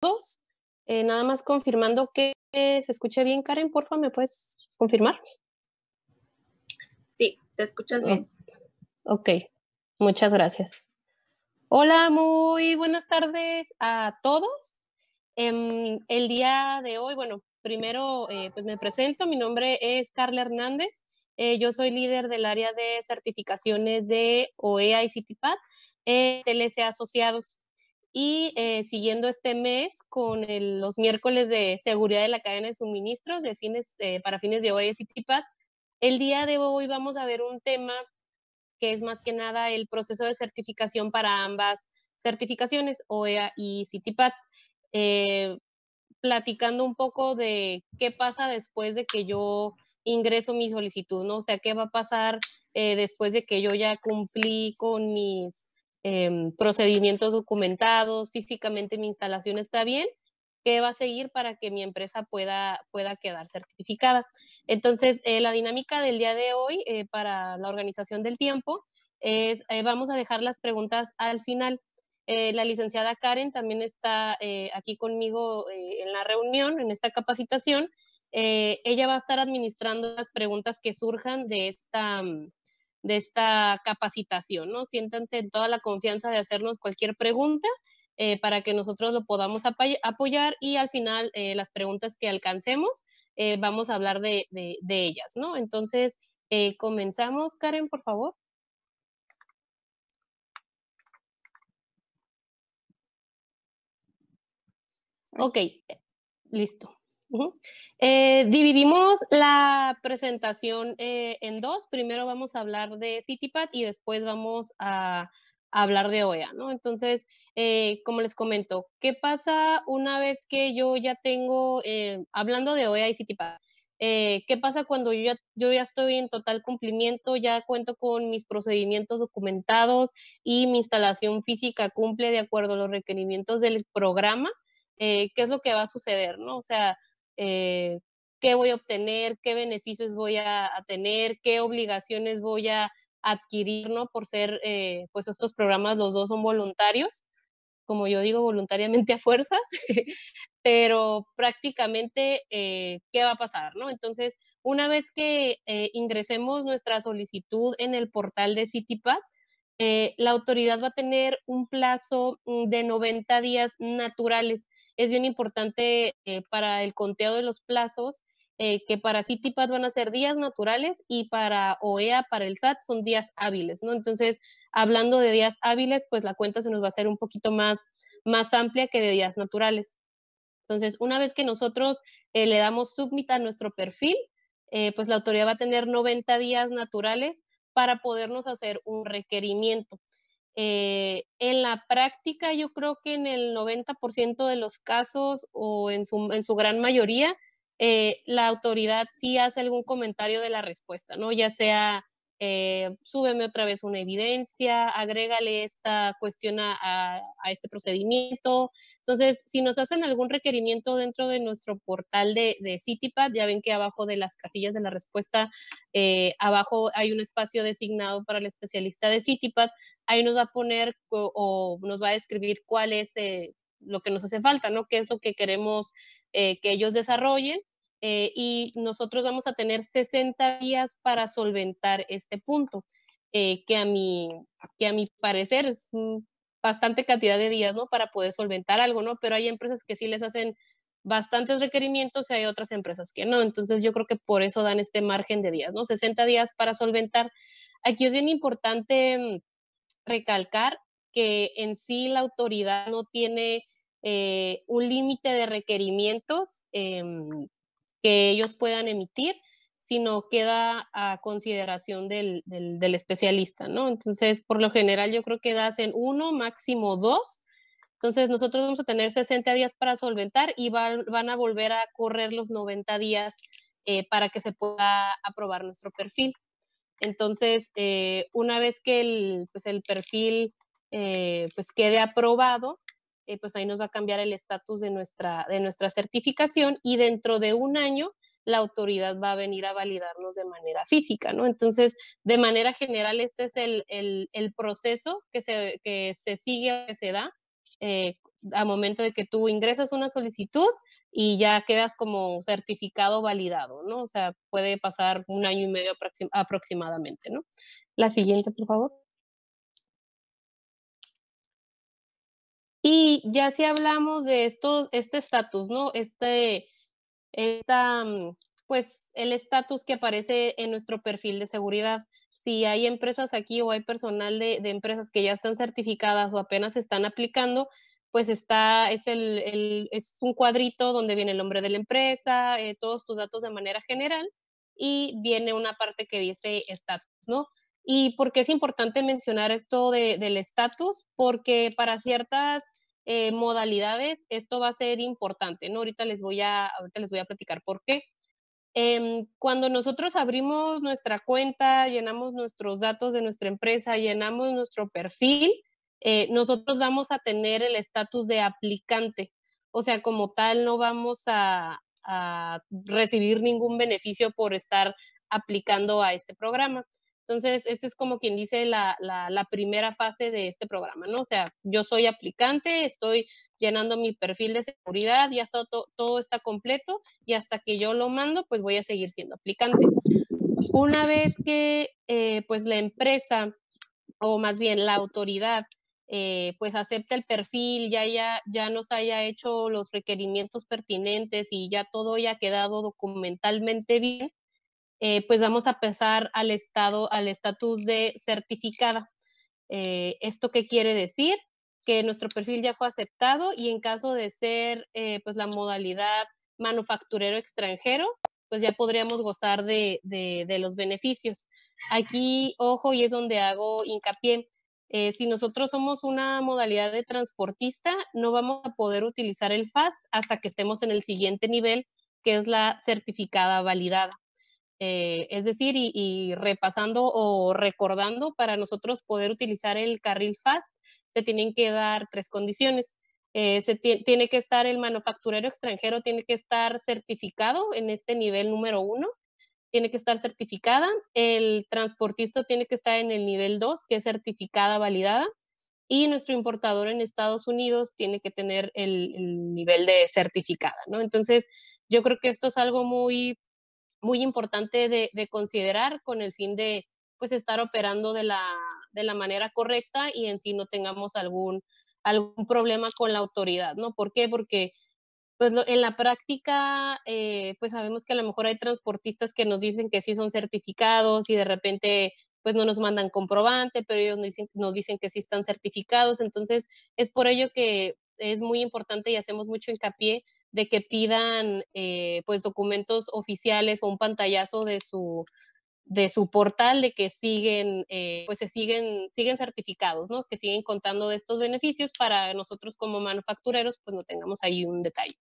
todos. Eh, nada más confirmando que se escuche bien, Karen, porfa, ¿me puedes confirmar? Sí, te escuchas bien. ok, muchas gracias. Hola, muy buenas tardes a todos. Em, el día de hoy, bueno, primero eh, pues me presento, mi nombre es Carla Hernández, eh, yo soy líder del área de certificaciones de OEA y CityPad, TLC Asociados y eh, siguiendo este mes con los miércoles de seguridad de la cadena de suministros eh, para fines de hoy Citipad El día de hoy vamos a ver un tema que es más que nada el proceso de certificación para ambas certificaciones, OEA y Citipad eh, platicando un poco de qué pasa después de que yo ingreso mi solicitud, ¿no? O sea, qué va a pasar después de que yo ya cumplí con mis Em, procedimientos documentados, físicamente mi instalación está bien, ¿qué va a seguir para que mi empresa pueda, pueda quedar certificada? Entonces, eh, la dinámica del día de hoy eh, para la organización del tiempo es, eh, vamos a dejar las preguntas al final. la licenciada Karen también está aquí conmigo en la reunión, en esta capacitación. ella va a estar administrando las preguntas que surjan de esta... Mm, de esta capacitación, ¿no? Siéntanse en toda la confianza de hacernos cualquier pregunta eh, para que nosotros lo podamos apoyar y al final eh, las preguntas que alcancemos eh, vamos a hablar de, de ellas, ¿no? Entonces, comenzamos, Karen, por favor. Ok, listo. Eh, dividimos la presentación eh, en dos. Primero vamos a hablar de CityPad y después vamos a, hablar de OEA, ¿no? Entonces, eh, como les comento, ¿qué pasa una vez que yo ya tengo, hablando de OEA y CityPad, ¿qué pasa cuando yo ya, yo ya estoy en total cumplimiento, ya cuento con mis procedimientos documentados y mi instalación física cumple de acuerdo a los requerimientos del programa? qué es lo que va a suceder, ¿no? O sea, eh, qué voy a obtener, qué beneficios voy a, tener, qué obligaciones voy a adquirir, ¿no? Por ser, eh, pues estos programas los dos son voluntarios, como yo digo, voluntariamente a fuerzas, pero prácticamente, eh, ¿qué va a pasar, no? Entonces, una vez que ingresemos nuestra solicitud en el portal de CityPad, la autoridad va a tener un plazo mm, de 90 días naturales es bien importante eh, para el conteo de los plazos, eh, que para CITIPAT van a ser días naturales y para OEA, para el SAT, son días hábiles, ¿no? Entonces, hablando de días hábiles, pues la cuenta se nos va a hacer un poquito más, más amplia que de días naturales. Entonces, una vez que nosotros eh, le damos submit a nuestro perfil, pues la autoridad va a tener 90 días naturales para podernos hacer un requerimiento. Eh, en la práctica, yo creo que en el 90% de los casos o en su, en su gran mayoría, eh, la autoridad sí hace algún comentario de la respuesta, ¿no? Ya sea eh, súbeme otra vez una evidencia, agrégale esta cuestión a, este procedimiento. Entonces, si nos hacen algún requerimiento dentro de nuestro portal de, de CityPad, ya ven que abajo de las casillas de la respuesta, eh, abajo hay un espacio designado para el especialista de CityPad, ahí nos va a poner o, nos va a describir cuál es eh, lo que nos hace falta, ¿no? ¿Qué es lo que queremos que ellos desarrollen? Eh, y nosotros vamos a tener 60 días para solventar este punto, eh, que, a mi, que a mi parecer es mm, bastante cantidad de días, ¿no? Para poder solventar algo, ¿no? Pero hay empresas que sí les hacen bastantes requerimientos y hay otras empresas que no. Entonces yo creo que por eso dan este margen de días, ¿no? 60 días para solventar. Aquí es bien importante mm, recalcar que en sí la autoridad no tiene eh, un límite de requerimientos em, ellos puedan emitir, sino queda a consideración del, especialista, ¿no? Entonces, por lo general, yo creo que das en uno, máximo dos. Entonces, nosotros vamos a tener 60 días para solventar y van, a volver a correr los 90 días eh, para que se pueda aprobar nuestro perfil. Entonces, eh, una vez que el, pues, perfil eh, pues quede aprobado, eh, pues ahí nos va a cambiar el estatus de nuestra, de nuestra certificación y dentro de un año la autoridad va a venir a validarnos de manera física, ¿no? Entonces, de manera general, este es el, proceso que se, que se sigue, que se da eh, a momento de que tú ingresas una solicitud y ya quedas como certificado validado, ¿no? O sea, puede pasar un año y medio aproximadamente, ¿no? La siguiente, por favor. Y ya si hablamos de esto, este estatus, ¿no? Este, esta, mm, pues el estatus que aparece en nuestro perfil de seguridad. Si hay empresas aquí o hay personal de, empresas que ya están certificadas o apenas están aplicando, pues está, es, el, es un cuadrito donde viene el nombre de la empresa, eh, todos tus datos de manera general y viene una parte que dice estatus, ¿no? ¿Y por qué es importante mencionar esto del estatus? Porque para ciertas eh, modalidades, esto va a ser importante, ¿no? Ahorita les voy a, les voy a platicar por qué. Em, cuando nosotros abrimos nuestra cuenta, llenamos nuestros datos de nuestra empresa, llenamos nuestro perfil, eh, nosotros vamos a tener el estatus de aplicante. O sea, como tal, no vamos a, a recibir ningún beneficio por estar aplicando a este programa. Entonces, este es como quien dice la, primera fase de este programa, ¿no? O sea, yo soy aplicante, estoy llenando mi perfil de seguridad, ya está todo está completo y hasta que yo lo mando, pues voy a seguir siendo aplicante. Una vez que, eh, pues, la empresa o más bien la autoridad eh, pues acepta el perfil, ya, ya, ya nos haya hecho los requerimientos pertinentes y ya todo haya quedado documentalmente bien, eh, pues vamos a pasar al estado, al estatus de certificada. Eh, ¿Esto qué quiere decir? Que nuestro perfil ya fue aceptado y en caso de ser eh, pues la modalidad manufacturero extranjero, pues ya podríamos gozar de, los beneficios. Aquí, ojo, y es donde hago hincapié. si nosotros somos una modalidad de transportista, no vamos a poder utilizar el FAST hasta que estemos en el siguiente nivel, que es la certificada validada. Eh, es decir, y, repasando o recordando, para nosotros poder utilizar el carril FAST, se tienen que dar tres condiciones. Eh, se tiene que estar el manufacturero extranjero, tiene que estar certificado en este nivel número uno, tiene que estar certificada, el transportista tiene que estar en el nivel dos, que es certificada, validada, y nuestro importador en Estados Unidos tiene que tener el, nivel de certificada, ¿no? Entonces, yo creo que esto es algo muy muy importante de, considerar con el fin de pues estar operando de la, de la manera correcta y en sí no tengamos algún, algún problema con la autoridad, ¿no? ¿Por qué? Porque pues en la práctica, eh, pues sabemos que a lo mejor hay transportistas que nos dicen que sí son certificados y de repente pues no nos mandan comprobante, pero ellos nos dicen, nos dicen que sí están certificados. Entonces, es por ello que es muy importante y hacemos mucho hincapié de que pidan eh, pues documentos oficiales o un pantallazo de su de su portal de que siguen eh, pues se siguen siguen certificados no que siguen contando de estos beneficios para nosotros como manufactureros pues no tengamos ahí un detalle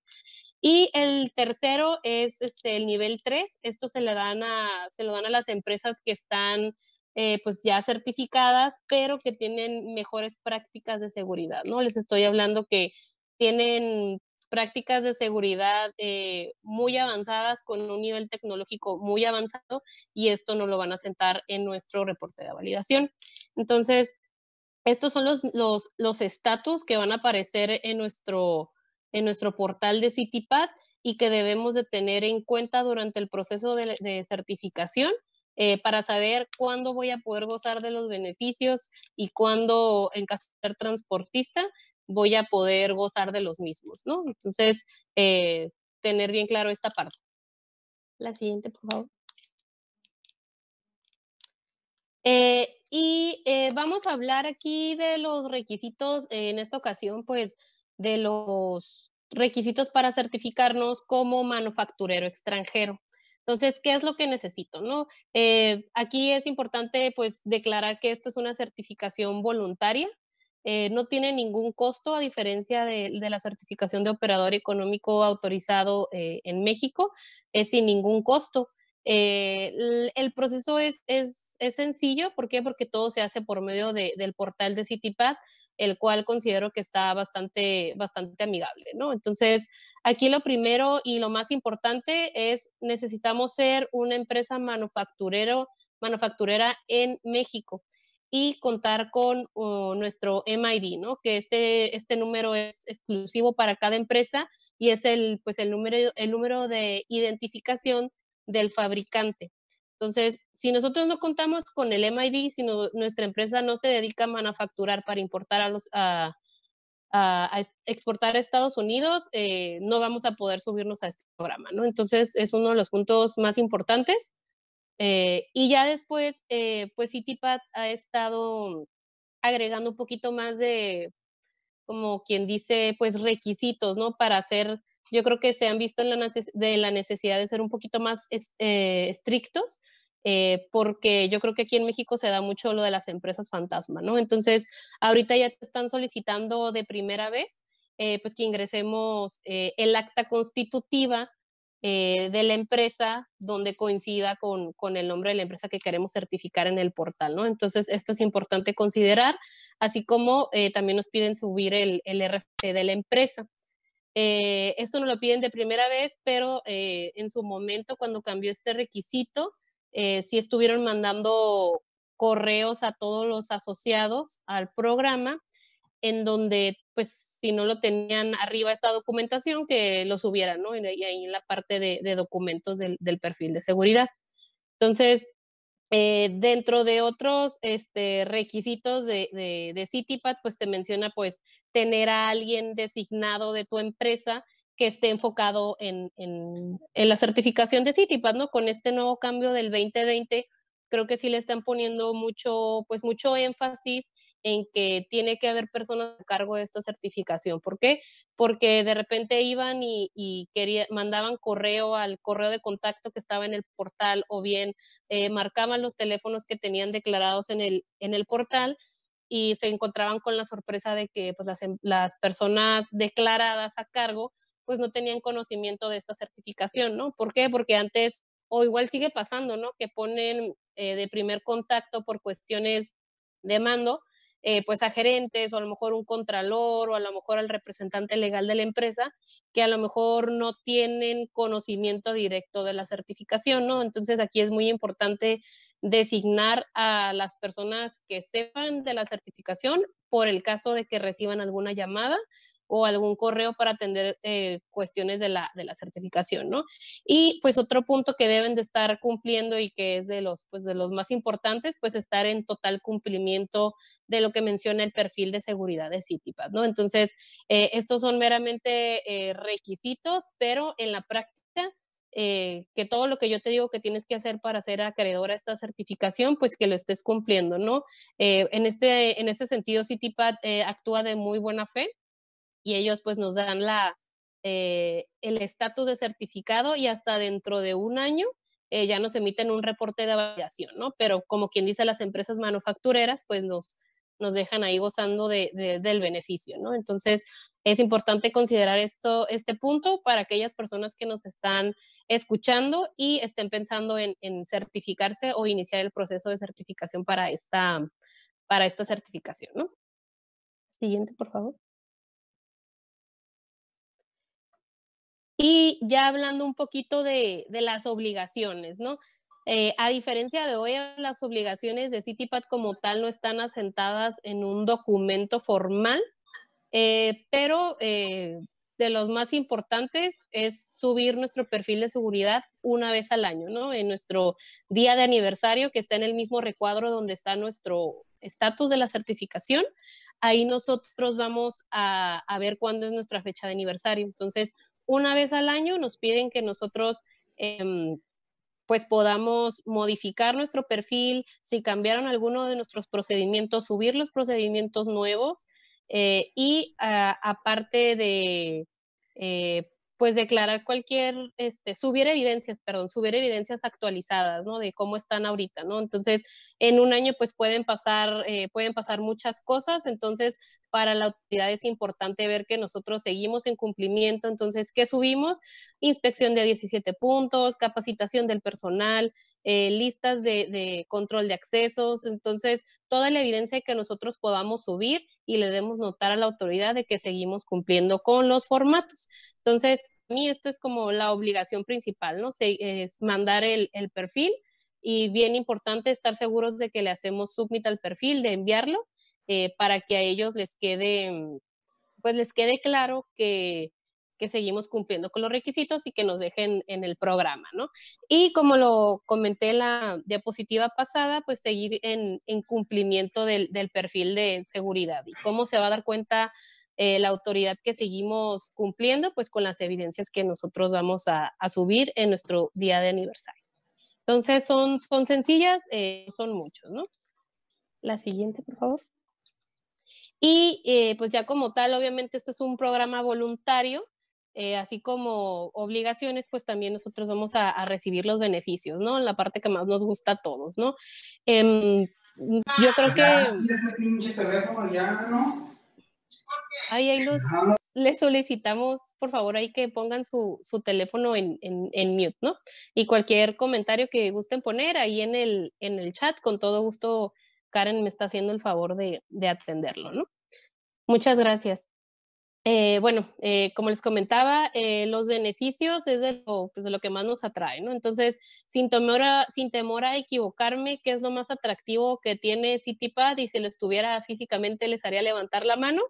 y el tercero es este, el nivel 3 esto se le dan a se lo dan a las empresas que están eh, pues ya certificadas pero que tienen mejores prácticas de seguridad no les estoy hablando que tienen prácticas de seguridad eh, muy avanzadas, con un nivel tecnológico muy avanzado, y esto no lo van a sentar en nuestro reporte de validación. Entonces, estos son los estatus los, que van a aparecer en nuestro, en nuestro portal de Citipad y que debemos de tener en cuenta durante el proceso de, certificación eh, para saber cuándo voy a poder gozar de los beneficios y cuándo, en caso de ser transportista, voy a poder gozar de los mismos, ¿no? Entonces, eh, tener bien claro esta parte. La siguiente, por favor. Eh, y eh, vamos a hablar aquí de los requisitos, en esta ocasión, pues, de los requisitos para certificarnos como manufacturero extranjero. Entonces, ¿qué es lo que necesito? ¿no? aquí es importante pues declarar que esto es una certificación voluntaria. Eh, no tiene ningún costo a diferencia de, la certificación de operador económico autorizado eh, en México, es sin ningún costo. Eh, el, proceso es, sencillo, ¿por qué? Porque todo se hace por medio del portal de CityPad, el cual considero que está bastante, bastante amigable, ¿no? Entonces, aquí lo primero y lo más importante es necesitamos ser una empresa manufacturero, manufacturera en México y contar con oh, nuestro MID, ¿no? Que este, este número es exclusivo para cada empresa y es el, pues el, número, el número de identificación del fabricante. Entonces, si nosotros no contamos con el MID, si nuestra empresa no se dedica a manufacturar para importar a los, a, exportar a Estados Unidos, eh, no vamos a poder subirnos a este programa, ¿no? Entonces, es uno de los puntos más importantes. Eh, y ya después, eh, pues Citipat ha estado agregando un poquito más de, como quien dice, pues requisitos, ¿no? Para hacer, yo creo que se han visto en la de la necesidad de ser un poquito más eh, estrictos, porque yo creo que aquí en México se da mucho lo de las empresas fantasma, ¿no? Entonces, ahorita ya te están solicitando de primera vez, pues que ingresemos el acta constitutiva eh, de la empresa donde coincida con, el nombre de la empresa que queremos certificar en el portal, ¿no? Entonces, esto es importante considerar, así como eh, también nos piden subir el, el RFC de la empresa. Eh, esto no lo piden de primera vez, pero en su momento, cuando cambió este requisito, sí estuvieron mandando correos a todos los asociados al programa en donde, pues, si no lo tenían arriba esta documentación, que lo subieran, ¿no? Y ahí en la parte de, documentos del, perfil de seguridad. Entonces, eh, dentro de otros este, requisitos de, de, pues te menciona, pues, tener a alguien designado de tu empresa que esté enfocado en, en, la certificación de Citipad, ¿no? Con este nuevo cambio del 2020, creo que sí le están poniendo mucho, pues mucho énfasis en que tiene que haber personas a cargo de esta certificación. ¿Por qué? Porque de repente iban y, mandaban correo al correo de contacto que estaba en el portal o bien eh, marcaban los teléfonos que tenían declarados en el, en el portal y se encontraban con la sorpresa de que pues, las, em, las personas declaradas a cargo pues no tenían conocimiento de esta certificación, ¿no? ¿Por qué? Porque antes o igual sigue pasando, ¿no? Que ponen eh, de primer contacto por cuestiones de mando, eh, pues a gerentes o a lo mejor un contralor o a lo mejor al representante legal de la empresa que a lo mejor no tienen conocimiento directo de la certificación, ¿no? Entonces aquí es muy importante designar a las personas que sepan de la certificación por el caso de que reciban alguna llamada o algún correo para atender eh, cuestiones de la, certificación, ¿no? Y pues otro punto que deben de estar cumpliendo y que es de los, pues, de los más importantes, pues estar en total cumplimiento de lo que menciona el perfil de seguridad de Citipad, ¿no? Entonces, eh, estos son meramente eh, requisitos, pero en la práctica que todo lo que yo te digo que tienes que hacer para ser acreedora a esta certificación, pues que lo estés cumpliendo, ¿no? en, este, en este sentido, CityPad actúa de muy buena fe y ellos pues nos dan la, eh, el estatus de certificado y hasta dentro de un año eh, ya nos emiten un reporte de avaliación, ¿no? Pero como quien dice, las empresas manufactureras pues nos, nos dejan ahí gozando del beneficio, ¿no? Entonces, es importante considerar esto, este punto para aquellas personas que nos están escuchando y estén pensando en, en certificarse o iniciar el proceso de certificación para esta, para esta certificación, ¿no? Siguiente, por favor. Y ya hablando un poquito de, las obligaciones, ¿no? Eh, a diferencia de hoy, las obligaciones de CityPad como tal no están asentadas en un documento formal, eh, pero eh, de los más importantes es subir nuestro perfil de seguridad una vez al año, ¿no? En nuestro día de aniversario, que está en el mismo recuadro donde está nuestro estatus de la certificación, ahí nosotros vamos a, a ver cuándo es nuestra fecha de aniversario. Entonces, una vez al año nos piden que nosotros em, pues podamos modificar nuestro perfil, si cambiaron alguno de nuestros procedimientos, subir los procedimientos nuevos eh, y ah, aparte de eh, pues declarar cualquier, este, subir evidencias, perdón, subir evidencias actualizadas, ¿no? De cómo están ahorita, ¿no? Entonces, en un año, pues pueden pasar, eh, pueden pasar muchas cosas, entonces para la autoridad es importante ver que nosotros seguimos en cumplimiento. Entonces, ¿qué subimos? Inspección de 17 puntos, capacitación del personal, eh, listas de, control de accesos. Entonces, toda la evidencia que nosotros podamos subir y le demos notar a la autoridad de que seguimos cumpliendo con los formatos. Entonces, a mí esto es como la obligación principal, ¿no? es mandar el, el, perfil y bien importante estar seguros de que le hacemos submit al perfil, de enviarlo eh, para que a ellos les quede, mm, pues les quede claro que, seguimos cumpliendo con los requisitos y que nos dejen en el programa, ¿no? Y como lo comenté en la diapositiva pasada, pues seguir en, cumplimiento del, perfil de seguridad. ¿Y cómo se va a dar cuenta eh, la autoridad que seguimos cumpliendo? Pues con las evidencias que nosotros vamos a, subir en nuestro día de aniversario. Entonces son, son sencillas, eh, son muchos, ¿no? La siguiente, por favor. Y eh, pues ya como tal, obviamente esto es un programa voluntario, eh, así como obligaciones, pues también nosotros vamos a, recibir los beneficios, ¿no? La parte que más nos gusta a todos, ¿no? Em, mm, ah, yo creo que... Ahí, les solicitamos, por favor, ahí que pongan su, su teléfono en, en, mute, ¿no? Y cualquier comentario que gusten poner ahí en el, en el chat, con todo gusto Karen me está haciendo el favor de, atenderlo, ¿no? Muchas gracias. Eh, bueno, eh, como les comentaba, eh, los beneficios es pues, de lo, que más nos atrae, ¿no? Entonces, sin temor, a, sin temor equivocarme, que es lo más atractivo que tiene CityPad? Y si lo estuviera físicamente, les haría levantar la mano,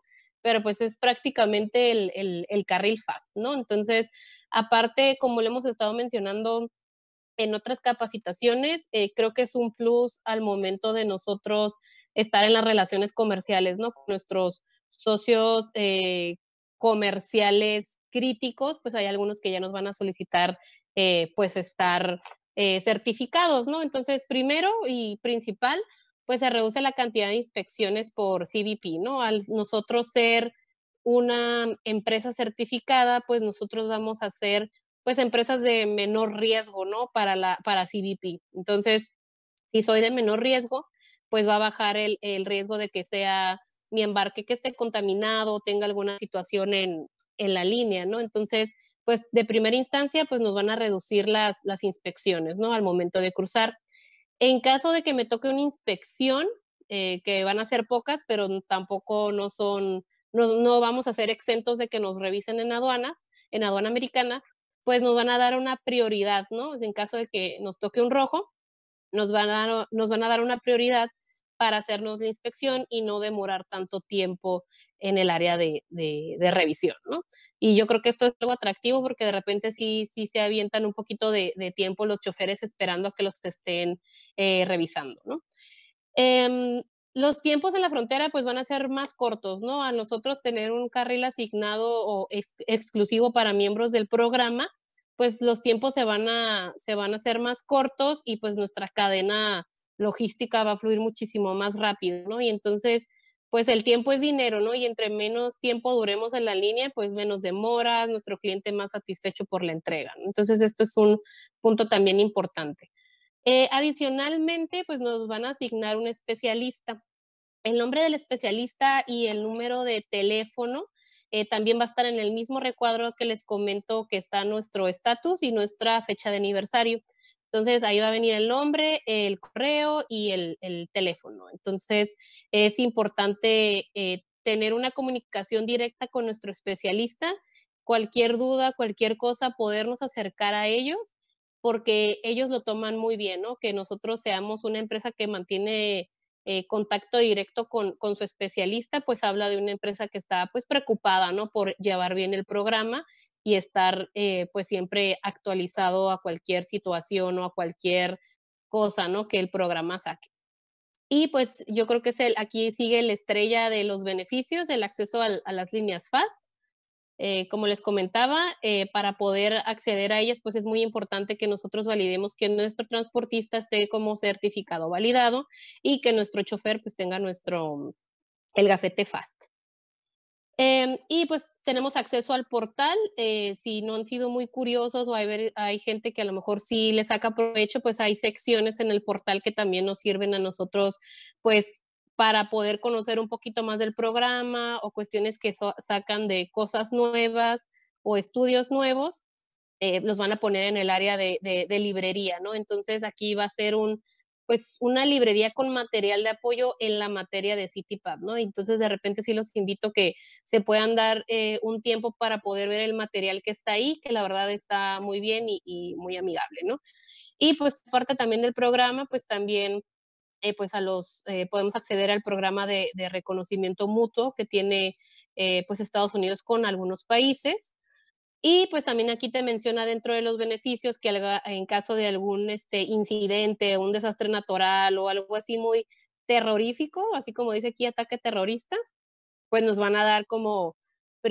pero pues es prácticamente el, el carril fast, ¿no? Entonces, aparte, como lo hemos estado mencionando en otras capacitaciones, eh, creo que es un plus al momento de nosotros estar en las relaciones comerciales, ¿no? Con nuestros socios eh, comerciales críticos, pues hay algunos que ya nos van a solicitar, eh, pues, estar certificados, ¿no? Entonces, primero y principal, pues se reduce la cantidad de inspecciones por CBP, ¿no? Al nosotros ser una empresa certificada, pues nosotros vamos a ser pues empresas de menor riesgo, ¿no? Para, la, para CBP. Entonces, si soy de menor riesgo, pues va a bajar el, riesgo de que sea mi embarque que esté contaminado, tenga alguna situación en, la línea, ¿no? Entonces, pues de primera instancia, pues nos van a reducir las, inspecciones, ¿no? Al momento de cruzar. En caso de que me toque una inspección, eh, que van a ser pocas, pero tampoco no son, no, no, vamos a ser exentos de que nos revisen en aduanas, en aduana americana, pues nos van a dar una prioridad, ¿no? En caso de que nos toque un rojo, nos van a dar, nos van a dar una prioridad para hacernos la inspección y no demorar tanto tiempo en el área de, revisión, ¿no? Y yo creo que esto es algo atractivo porque de repente sí, sí se avientan un poquito de, tiempo los choferes esperando a que los estén eh, revisando, ¿no? Em, los tiempos en la frontera pues van a ser más cortos, ¿no? A nosotros tener un carril asignado o exclusivo para miembros del programa, pues los tiempos se van a se van a hacer más cortos y pues nuestra cadena logística va a fluir muchísimo más rápido, ¿no? Y entonces pues el tiempo es dinero, ¿no? Y entre menos tiempo duremos en la línea, pues menos demoras, nuestro cliente más satisfecho por la entrega. ¿no? Entonces esto es un punto también importante. Eh, adicionalmente, pues nos van a asignar un especialista el nombre del especialista y el número de teléfono. Eh, también va a estar en el mismo recuadro que les comento que está nuestro estatus y nuestra fecha de aniversario. Entonces ahí va a venir el nombre, el correo y el, teléfono. Entonces es importante eh, tener una comunicación directa con nuestro especialista. Cualquier duda, cualquier cosa, podernos acercar a ellos porque ellos lo toman muy bien, ¿no? Que nosotros seamos una empresa que mantiene eh, contacto directo con, su especialista, pues habla de una empresa que está pues preocupada, ¿no? Por llevar bien el programa y estar eh, pues siempre actualizado a cualquier situación o a cualquier cosa, ¿no? Que el programa saque. Y pues yo creo que es el, aquí sigue la estrella de los beneficios, el acceso a las líneas FAST, eh, como les comentaba, eh, para poder acceder a ellas, pues es muy importante que nosotros validemos que nuestro transportista esté como certificado validado y que nuestro chofer pues tenga nuestro, el gafete FAST. Em, y pues tenemos acceso al portal. Eh, si no han sido muy curiosos o hay, hay, gente que a lo mejor sí le saca provecho, pues hay secciones en el portal que también nos sirven a nosotros, pues para poder conocer un poquito más del programa o cuestiones que sacan de cosas nuevas o estudios nuevos, eh, los van a poner en el área de, librería, ¿no? Entonces aquí va a ser un, pues una librería con material de apoyo en la materia de CityPad, ¿no? Entonces de repente sí los invito que se puedan dar eh, un tiempo para poder ver el material que está ahí, que la verdad está muy bien y, y muy amigable, ¿no? Y pues parte también del programa, pues también eh, pues a los, eh, podemos acceder al programa de, reconocimiento mutuo que tiene eh, pues Estados Unidos con algunos países. Y pues también aquí te menciona dentro de los beneficios que en caso de algún este, incidente, un desastre natural o algo así muy terrorífico, así como dice aquí ataque terrorista, pues nos van a dar como,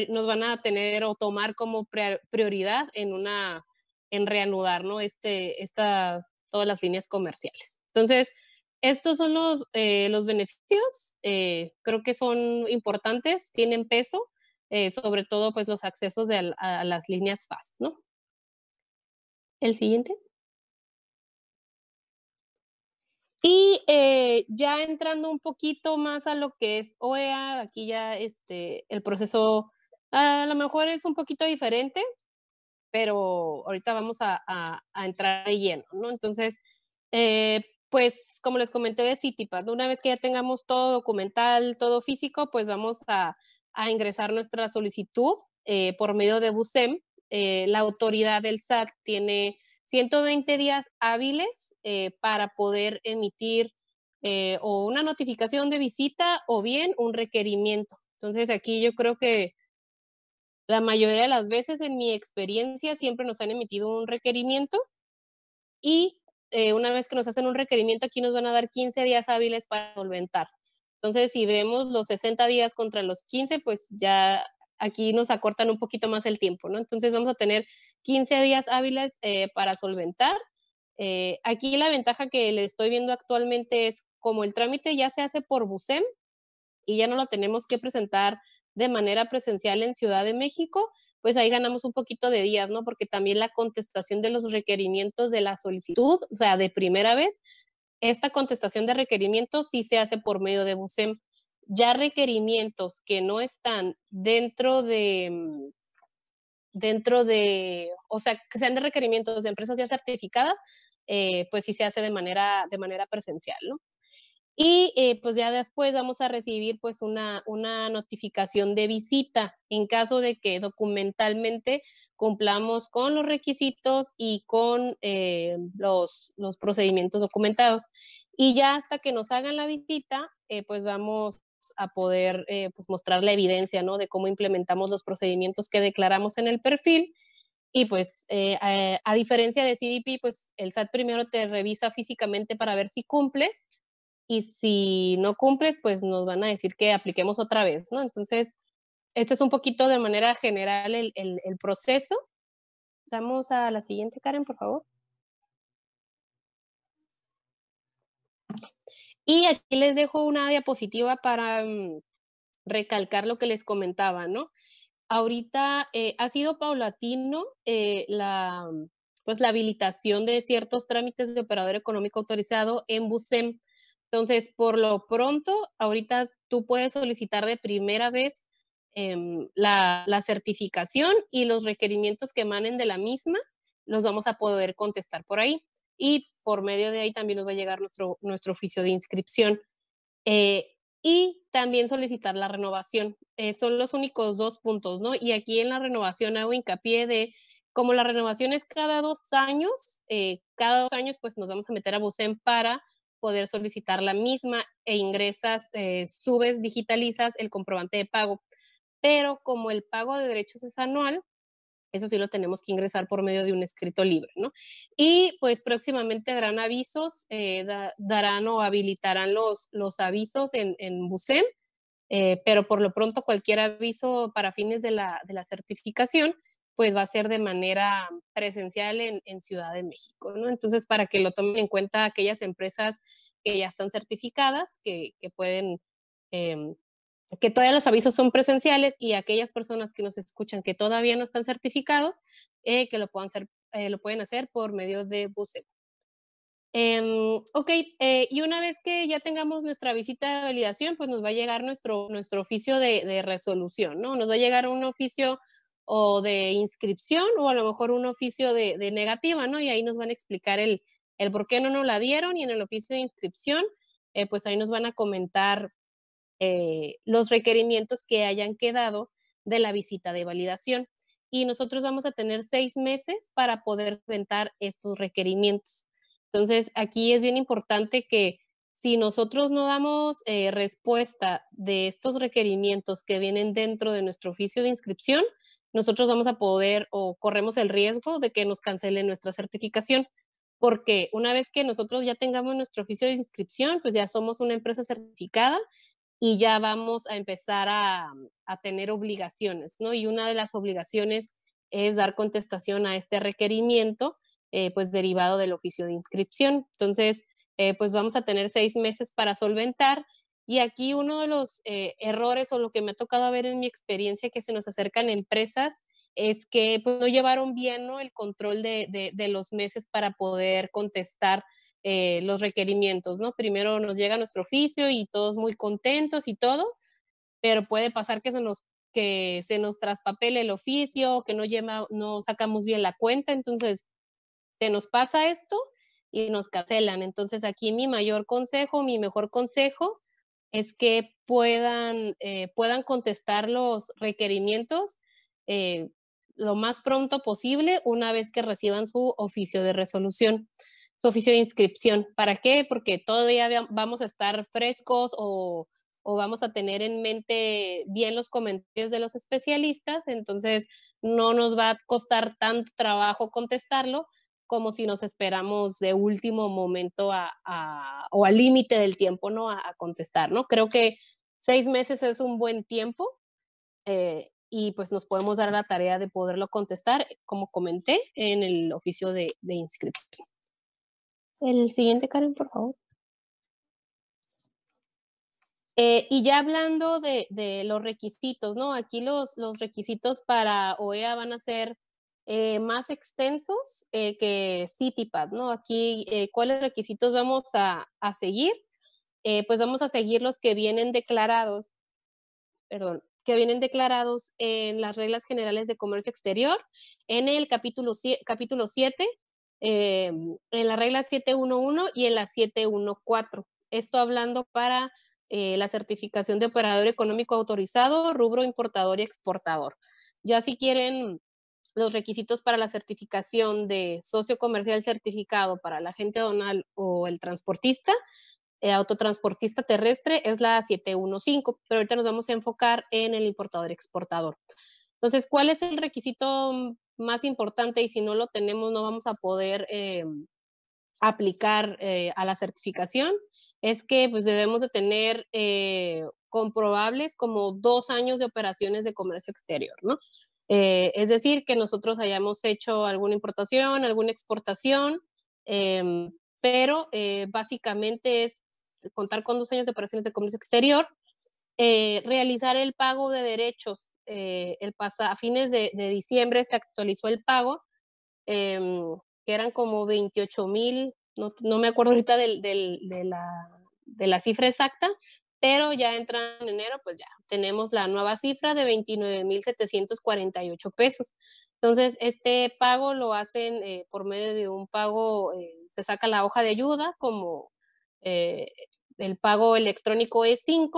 nos van a tener o tomar como prioridad en una, en reanudar, ¿no? Este, esta, todas las líneas comerciales. Entonces, estos son los, eh, los beneficios, eh, creo que son importantes, tienen peso, eh, sobre todo pues los accesos de a, las líneas fast, ¿no? El siguiente. Y ya entrando un poquito más a lo que es OEA, aquí ya este, el proceso a lo mejor es un poquito diferente, pero ahorita vamos a, entrar de lleno, ¿no? Entonces, pues como les comenté de Citipad, una vez que ya tengamos todo documental, todo físico, pues vamos a, ingresar nuestra solicitud eh, por medio de BUSEM. Eh, la autoridad del SAT tiene 120 días hábiles eh, para poder emitir o una notificación de visita o bien un requerimiento. Entonces aquí yo creo que la mayoría de las veces en mi experiencia siempre nos han emitido un requerimiento y eh, una vez que nos hacen un requerimiento, aquí nos van a dar 15 días hábiles para solventar. Entonces, si vemos los 60 días contra los 15, pues ya aquí nos acortan un poquito más el tiempo, ¿no? Entonces vamos a tener 15 días hábiles eh, para solventar. Eh, aquí la ventaja que le estoy viendo actualmente es como el trámite ya se hace por BUSEM y ya no lo tenemos que presentar de manera presencial en Ciudad de México, pues ahí ganamos un poquito de días, ¿no? Porque también la contestación de los requerimientos de la solicitud, o sea, de primera vez, esta contestación de requerimientos sí se hace por medio de BUSEM. Ya requerimientos que no están dentro de, mm, dentro de, o sea, que sean de requerimientos de empresas ya certificadas, eh, pues sí se hace de manera, de manera presencial, ¿no? Y eh, pues ya después vamos a recibir pues una, notificación de visita en caso de que documentalmente cumplamos con los requisitos y con eh, los, procedimientos documentados. Y ya hasta que nos hagan la visita, eh, pues vamos a poder pues mostrar la evidencia ¿no? de cómo implementamos los procedimientos que declaramos en el perfil. Y pues a, diferencia de CDP pues el SAT primero te revisa físicamente para ver si cumples y si no cumples, pues nos van a decir que apliquemos otra vez, ¿no? Entonces, este es un poquito de manera general el, proceso. Vamos a la siguiente, Karen, por favor. Y aquí les dejo una diapositiva para mm, recalcar lo que les comentaba, ¿no? Ahorita eh, ha sido paulatino eh, la, pues, la habilitación de ciertos trámites de operador económico autorizado en BUSEM. Entonces, por lo pronto, ahorita tú puedes solicitar de primera vez em, la, certificación y los requerimientos que emanen de la misma, los vamos a poder contestar por ahí. Y por medio de ahí también nos va a llegar nuestro, oficio de inscripción. Eh, y también solicitar la renovación. Eh, son los únicos dos puntos, ¿no? Y aquí en la renovación hago hincapié de, como la renovación es cada dos años, eh, cada dos años pues nos vamos a meter a Bucen para poder solicitar la misma e ingresas, eh, subes, digitalizas el comprobante de pago. Pero como el pago de derechos es anual, eso sí lo tenemos que ingresar por medio de un escrito libre, ¿no? Y pues próximamente darán avisos, eh, darán o habilitarán los, los avisos en, en eh, pero por lo pronto cualquier aviso para fines de la, de la certificación pues va a ser de manera presencial en, Ciudad de México, ¿no? Entonces, para que lo tomen en cuenta aquellas empresas que ya están certificadas, que, pueden, em, que todavía los avisos son presenciales y aquellas personas que nos escuchan que todavía no están certificados, eh, que lo, puedan hacer, eh, lo pueden hacer por medio de buce em, ok, eh, y una vez que ya tengamos nuestra visita de validación, pues nos va a llegar nuestro, nuestro oficio de, de resolución, ¿no? Nos va a llegar un oficio o de inscripción o a lo mejor un oficio de, negativa, ¿no? Y ahí nos van a explicar el, el por qué no nos la dieron y en el oficio de inscripción, eh, pues ahí nos van a comentar eh, los requerimientos que hayan quedado de la visita de validación. Y nosotros vamos a tener seis meses para poder ventar estos requerimientos. Entonces, aquí es bien importante que si nosotros no damos eh, respuesta de estos requerimientos que vienen dentro de nuestro oficio de inscripción, nosotros vamos a poder o corremos el riesgo de que nos cancelen nuestra certificación, porque una vez que nosotros ya tengamos nuestro oficio de inscripción, pues ya somos una empresa certificada y ya vamos a empezar a, tener obligaciones, ¿no? Y una de las obligaciones es dar contestación a este requerimiento, eh, pues derivado del oficio de inscripción. Entonces, eh, pues vamos a tener seis meses para solventar y aquí uno de los eh, errores o lo que me ha tocado ver en mi experiencia que se nos acercan empresas es que pues, no llevaron bien ¿no? el control de, los meses para poder contestar eh, los requerimientos, ¿no? Primero nos llega nuestro oficio y todos muy contentos y todo, pero puede pasar que se nos, que se nos traspapele el oficio, que no, lleva, no sacamos bien la cuenta, entonces se nos pasa esto y nos cancelan. Entonces aquí mi mayor consejo, mi mejor consejo es que eh, puedan, contestar los requerimientos eh, lo más pronto posible una vez que reciban su oficio de resolución, su oficio de inscripción. ¿Para qué? Porque todavía vamos a estar frescos o vamos a tener en mente bien los comentarios de los especialistas, entonces no nos va a costar tanto trabajo contestarlo como si nos esperamos de último momento a, o al límite del tiempo, ¿no? A, contestar, ¿no? Creo que seis meses es un buen tiempo eh, y pues nos podemos dar la tarea de poderlo contestar, como comenté, en el oficio de, inscripción. El siguiente, Karen, por favor. Eh, y ya hablando de, de, los requisitos, ¿no? Aquí los, los requisitos para OEA van a ser eh, más extensos eh, que CityPad, ¿no? Aquí, eh, ¿cuáles requisitos vamos a, seguir? pues vamos a seguir los que vienen declarados, perdón, que vienen declarados en las reglas generales de comercio exterior, en el capítulo, capítulo 7, en la regla 711 y en la 714. Esto hablando para la certificación de operador económico autorizado, rubro importador y exportador. Ya si quieren los requisitos para la certificación de socio comercial certificado para la agente donal o el transportista, el eh, autotransportista terrestre, es la 715, pero ahorita nos vamos a enfocar en el importador-exportador. Entonces, ¿cuál es el requisito más importante? Y si no lo tenemos, no vamos a poder eh, aplicar eh, a la certificación. Es que pues, debemos de tener comprobables como dos años de operaciones de comercio exterior, ¿no? Eh, es decir, que nosotros hayamos hecho alguna importación, alguna exportación, em, pero eh, básicamente es contar con dos años de operaciones de comercio exterior, eh, realizar el pago de derechos. el a fines de, diciembre se actualizó el pago, em, que eran como 28 mil, no, me acuerdo ahorita de, la, de la cifra exacta, pero ya entran en enero, pues ya tenemos la nueva cifra de 29.748 pesos. Entonces, este pago lo hacen eh, por medio de un pago, eh, se saca la hoja de ayuda como eh, el pago electrónico E5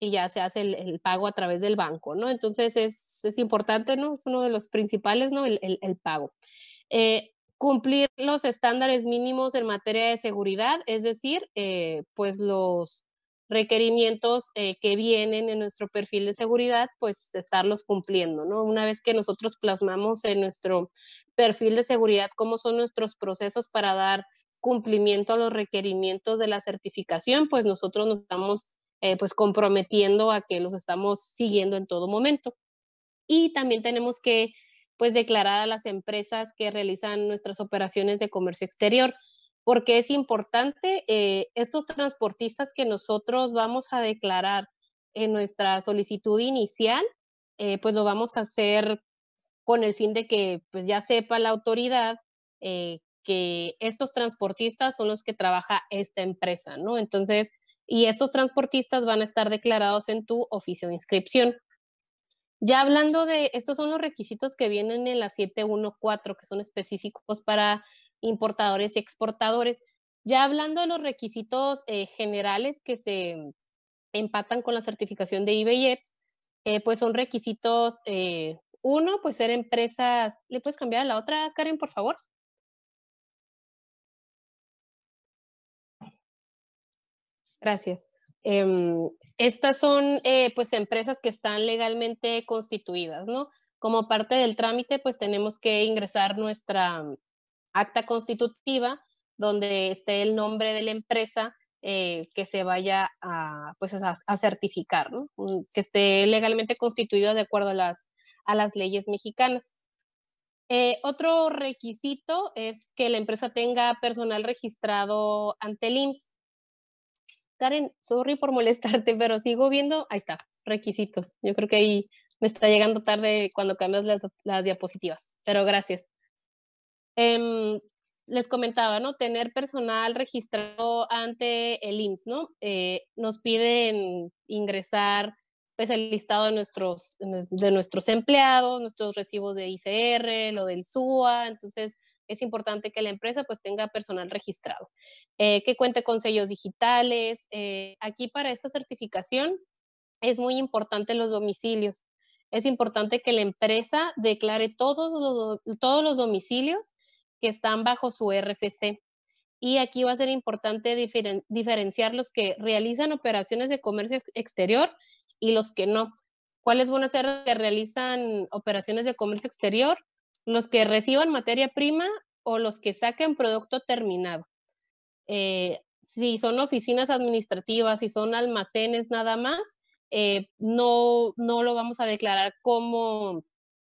y ya se hace el, pago a través del banco, ¿no? Entonces, es, importante, ¿no? Es uno de los principales, ¿no? el pago. cumplir los estándares mínimos en materia de seguridad, es decir, pues los requerimientos eh, que vienen en nuestro perfil de seguridad, pues estarlos cumpliendo, ¿no? Una vez que nosotros plasmamos en nuestro perfil de seguridad cómo son nuestros procesos para dar cumplimiento a los requerimientos de la certificación, pues nosotros nos estamos eh, pues comprometiendo a que los estamos siguiendo en todo momento. Y también tenemos que pues declarar a las empresas que realizan nuestras operaciones de comercio exterior porque es importante eh, estos transportistas que nosotros vamos a declarar en nuestra solicitud inicial, eh, pues lo vamos a hacer con el fin de que pues ya sepa la autoridad eh, que estos transportistas son los que trabaja esta empresa, ¿no? Entonces, y estos transportistas van a estar declarados en tu oficio de inscripción. Ya hablando de, estos son los requisitos que vienen en la 714, que son específicos para importadores y exportadores. Ya hablando de los requisitos eh, generales que se empatan con la certificación de IBEX, eh, pues son requisitos, eh, uno, pues ser empresas, ¿le puedes cambiar a la otra, Karen, por favor? Gracias. Em, estas son pues empresas que están legalmente constituidas, ¿no? Como parte del trámite, pues tenemos que ingresar nuestra, acta constitutiva donde esté el nombre de la empresa eh, que se vaya a, pues a, certificar, mm, que esté legalmente constituida de acuerdo a las, a las leyes mexicanas. Eh, otro requisito es que la empresa tenga personal registrado ante el IMSS. Karen, sorry por molestarte, pero sigo viendo, ahí está, requisitos. Yo creo que ahí me está llegando tarde cuando cambias las diapositivas, pero gracias. Em, les comentaba, ¿no? Tener personal registrado ante el IMSS, ¿no? Eh, nos piden ingresar pues el listado de nuestros, de nuestros empleados, nuestros recibos de ICR, lo del SUA, entonces es importante que la empresa pues tenga personal registrado, eh, que cuente con sellos digitales. Eh, aquí para esta certificación es muy importante los domicilios. Es importante que la empresa declare todos todos los domicilios que están bajo su RFC. Y aquí va a ser importante diferenciar los que realizan operaciones de comercio exterior y los que no. ¿Cuáles van a ser los que realizan operaciones de comercio exterior? Los que reciban materia prima o los que saquen producto terminado. Eh, si son oficinas administrativas, si son almacenes nada más, eh, no, no lo vamos a declarar como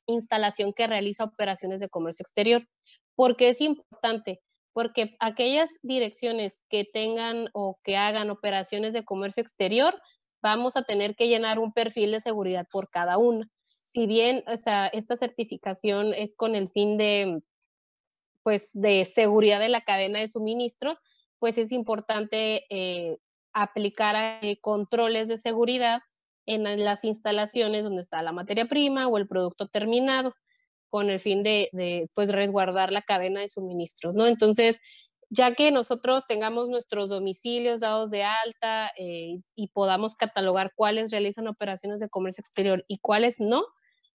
instalación que realiza operaciones de comercio exterior porque es importante, porque aquellas direcciones que tengan o que hagan operaciones de comercio exterior, vamos a tener que llenar un perfil de seguridad por cada una. Si bien o esta certificación es con el fin de, pues, de seguridad de la cadena de suministros, pues es importante eh, aplicar eh, controles de seguridad en las instalaciones donde está la materia prima o el producto terminado con el fin de, pues, resguardar la cadena de suministros, ¿no? Entonces, ya que nosotros tengamos nuestros domicilios dados de alta eh, y podamos catalogar cuáles realizan operaciones de comercio exterior y cuáles no,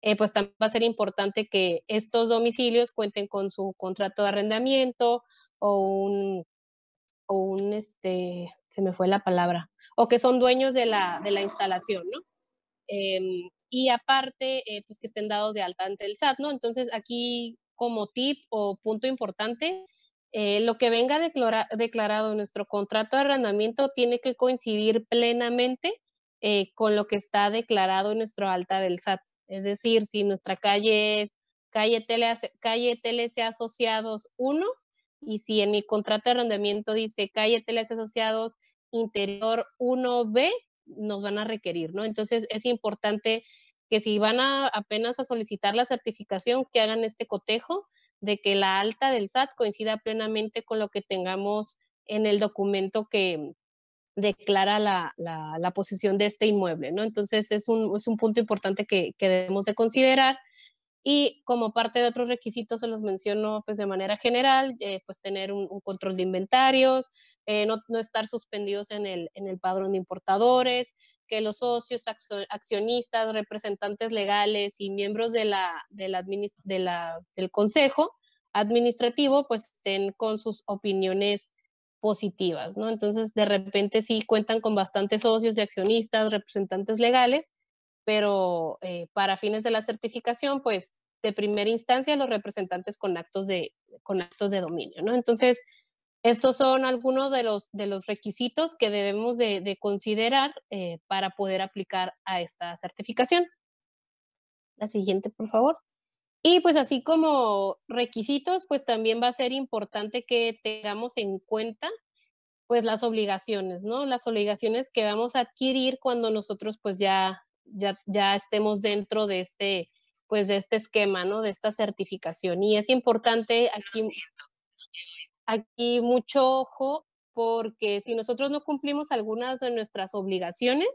eh, pues también va a ser importante que estos domicilios cuenten con su contrato de arrendamiento o un, o un este, se me fue la palabra, o que son dueños de la, de la instalación, ¿no? Em, y aparte, eh, pues que estén dados de alta ante el SAT, ¿no? Entonces, aquí como tip o punto importante, eh, lo que venga declarado en nuestro contrato de arrendamiento tiene que coincidir plenamente eh, con lo que está declarado en nuestro alta del SAT. Es decir, si nuestra calle es calle, tele, calle TLC Asociados 1 y si en mi contrato de arrendamiento dice calle TLC Asociados Interior 1B, nos van a requerir, ¿no? Entonces es importante que si van a apenas a solicitar la certificación, que hagan este cotejo de que la alta del SAT coincida plenamente con lo que tengamos en el documento que declara la, la, posesión de este inmueble, ¿no? Entonces es un, punto importante que, que debemos de considerar. Y como parte de otros requisitos, se los menciono pues de manera general, eh, pues tener un, control de inventarios, eh, no, estar suspendidos en el, padrón de importadores, que los socios, accionistas, representantes legales y miembros de la, del consejo administrativo pues estén con sus opiniones positivas, ¿no? Entonces, de repente sí cuentan con bastantes socios y accionistas, representantes legales, pero eh, para fines de la certificación, pues de primera instancia los representantes con actos de, con actos de dominio, ¿no? Entonces, estos son algunos de los, de los requisitos que debemos de, considerar eh, para poder aplicar a esta certificación. La siguiente, por favor. Y pues así como requisitos, pues también va a ser importante que tengamos en cuenta pues las obligaciones, ¿no? Las obligaciones que vamos a adquirir cuando nosotros pues ya ya, estemos dentro de este, pues de este esquema, ¿no? De esta certificación. Y es importante aquí, aquí mucho ojo, porque si nosotros no cumplimos algunas de nuestras obligaciones,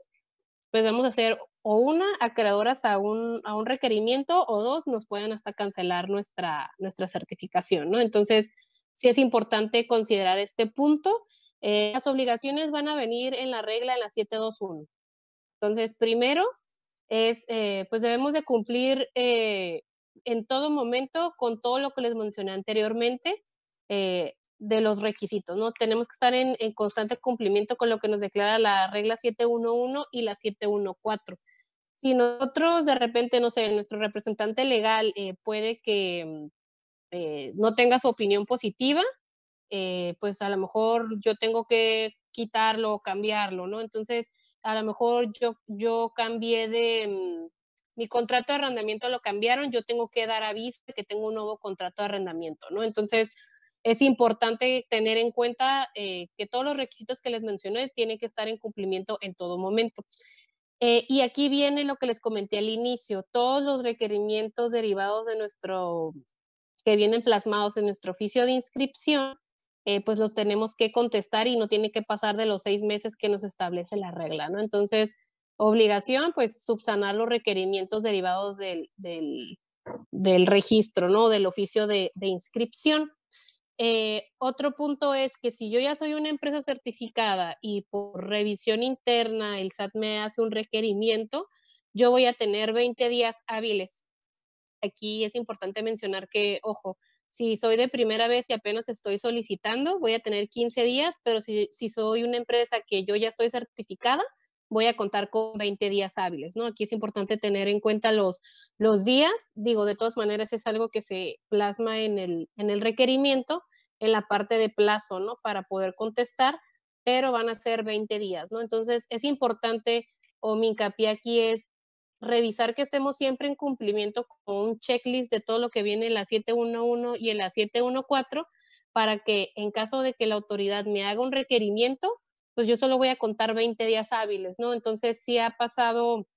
pues vamos a ser o una acreedoras a un, a un requerimiento o dos nos pueden hasta cancelar nuestra, nuestra certificación, ¿no? Entonces, sí es importante considerar este punto. Eh, las obligaciones van a venir en la regla en la 721. Entonces, primero es, eh, pues debemos de cumplir eh, en todo momento con todo lo que les mencioné anteriormente eh, de los requisitos, ¿no? Tenemos que estar en, constante cumplimiento con lo que nos declara la regla 711 y la 714. Si nosotros de repente, no sé, nuestro representante legal puede que mm, no tenga su opinión positiva, pues a lo mejor yo tengo que quitarlo o cambiarlo, ¿no? Entonces, a lo mejor yo, yo cambié de mm, mi contrato de arrendamiento lo cambiaron, yo tengo que dar aviso que tengo un nuevo contrato de arrendamiento, ¿no? Entonces, es importante tener en cuenta eh, que todos los requisitos que les mencioné tienen que estar en cumplimiento en todo momento. Eh, y aquí viene lo que les comenté al inicio, todos los requerimientos derivados de nuestro, que vienen plasmados en nuestro oficio de inscripción, eh, pues los tenemos que contestar y no tiene que pasar de los seis meses que nos establece la regla, ¿no? Entonces, obligación, pues subsanar los requerimientos derivados del, registro, ¿no? Del oficio de, inscripción. Eh, otro punto es que si yo ya soy una empresa certificada y por revisión interna el SAT me hace un requerimiento, yo voy a tener 20 días hábiles. Aquí es importante mencionar que, ojo, si soy de primera vez y apenas estoy solicitando, voy a tener 15 días, pero si, soy una empresa que yo ya estoy certificada, voy a contar con 20 días hábiles, ¿no? Aquí es importante tener en cuenta los, días, digo, de todas maneras es algo que se plasma en el, en el requerimiento, en la parte de plazo, ¿no? Para poder contestar, pero van a ser 20 días, ¿no? Entonces es importante, o mi hincapié aquí es revisar que estemos siempre en cumplimiento con un checklist de todo lo que viene en la 711 y en la 714 para que en caso de que la autoridad me haga un requerimiento, pues yo solo voy a contar 20 días hábiles, ¿no? Entonces si ha pasado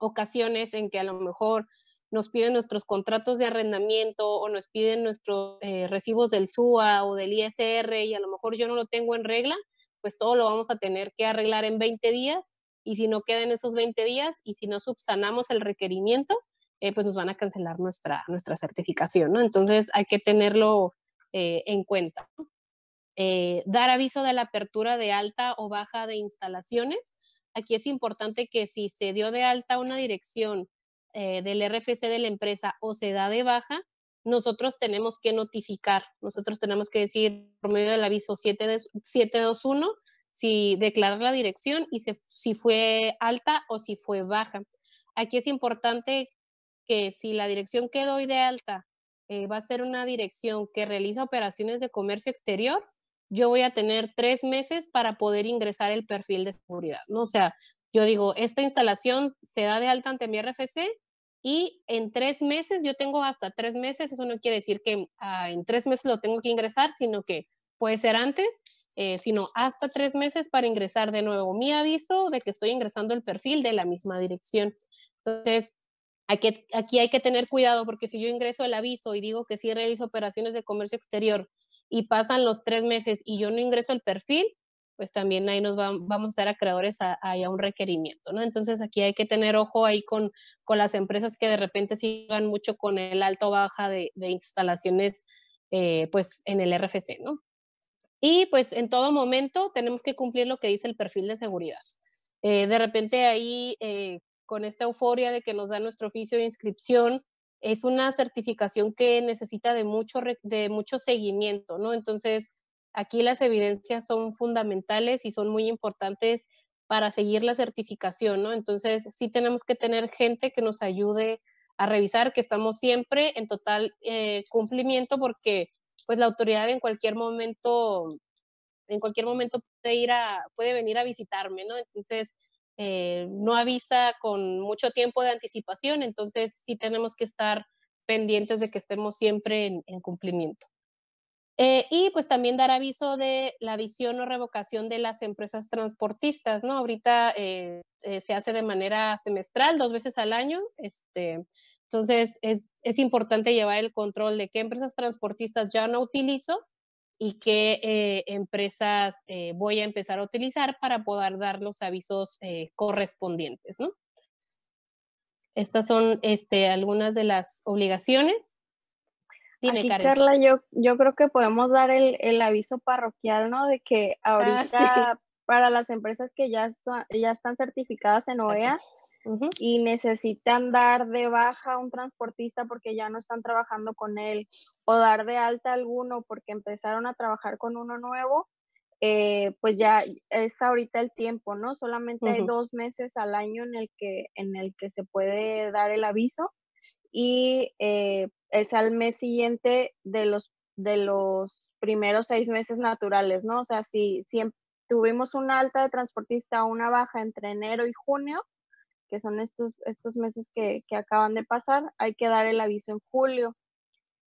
ocasiones en que a lo mejor nos piden nuestros contratos de arrendamiento o nos piden nuestros eh, recibos del SUA o del ISR y a lo mejor yo no lo tengo en regla, pues todo lo vamos a tener que arreglar en 20 días y si no quedan esos 20 días y si no subsanamos el requerimiento, eh, pues nos van a cancelar nuestra, nuestra certificación, ¿no? Entonces hay que tenerlo eh, en cuenta. Eh, dar aviso de la apertura de alta o baja de instalaciones. Aquí es importante que si se dio de alta una dirección del RFC de la empresa o se da de baja, nosotros tenemos que notificar, nosotros tenemos que decir por medio del aviso 721 si declarar la dirección y si fue alta o si fue baja. Aquí es importante que si la dirección que doy de alta eh, va a ser una dirección que realiza operaciones de comercio exterior, yo voy a tener tres meses para poder ingresar el perfil de seguridad, ¿no? O sea, yo digo, esta instalación se da de alta ante mi RFC y en tres meses, yo tengo hasta tres meses, eso no quiere decir que ah, en tres meses lo tengo que ingresar, sino que puede ser antes, eh, sino hasta tres meses para ingresar de nuevo mi aviso de que estoy ingresando el perfil de la misma dirección. Entonces, aquí, hay que tener cuidado porque si yo ingreso el aviso y digo que sí realizo operaciones de comercio exterior y pasan los tres meses y yo no ingreso el perfil, pues también ahí nos vamos a dar acreedores a, un requerimiento, ¿no? Entonces aquí hay que tener ojo ahí con, las empresas que de repente sigan mucho con el alto o baja de, instalaciones, eh, pues en el RFC, ¿no? Y pues en todo momento tenemos que cumplir lo que dice el perfil de seguridad. Eh, de repente ahí, eh, con esta euforia de que nos da nuestro oficio de inscripción, es una certificación que necesita de mucho, de mucho seguimiento, ¿no? Entonces, aquí las evidencias son fundamentales y son muy importantes para seguir la certificación, ¿no? Entonces, sí tenemos que tener gente que nos ayude a revisar que estamos siempre en total eh, cumplimiento porque pues la autoridad en cualquier momento, en cualquier momento puede ir a, puede venir a visitarme, ¿no? Entonces, eh, no avisa con mucho tiempo de anticipación, entonces sí tenemos que estar pendientes de que estemos siempre en, cumplimiento. Eh, y pues también dar aviso de la visión o revocación de las empresas transportistas, ¿no? Ahorita eh, se hace de manera semestral, dos veces al año, este, entonces, es, importante llevar el control de qué empresas transportistas ya no utilizo y qué eh, empresas eh, voy a empezar a utilizar para poder dar los avisos eh, correspondientes. ¿no? Estas son este, algunas de las obligaciones. Dime, Carla, yo, creo que podemos dar el, aviso parroquial, ¿no? De que ah, ahorita para las empresas que ya, ya están certificadas en OEA, y necesitan dar de baja a un transportista porque ya no están trabajando con él o dar de alta a alguno porque empezaron a trabajar con uno nuevo, eh, pues ya es ahorita el tiempo, ¿no? Solamente hay dos meses al año en el que, en el que se puede dar el aviso y eh, es al mes siguiente de los, de los primeros seis meses naturales, ¿no? O sea, si, si tuvimos una alta de transportista o una baja entre enero y junio, que son estos, estos meses que, acaban de pasar, hay que dar el aviso en julio.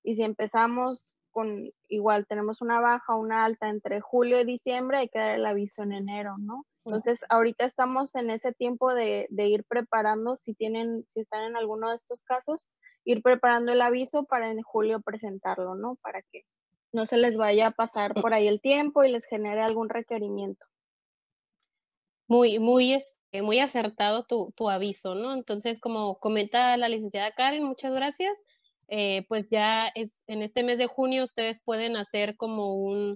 Y si empezamos con, igual tenemos una baja, una alta entre julio y diciembre, hay que dar el aviso en enero, ¿no? Entonces, ahorita estamos en ese tiempo de, de, ir preparando, si tienen, si están en alguno de estos casos, ir preparando el aviso para en julio presentarlo, ¿no? Para que no se les vaya a pasar eh. por ahí el tiempo y les genere algún requerimiento muy, muy, este, muy acertado tu, tu aviso, ¿no? Entonces, como comenta la licenciada Karen, muchas gracias. Eh, pues ya es, en este mes de junio ustedes pueden hacer como un,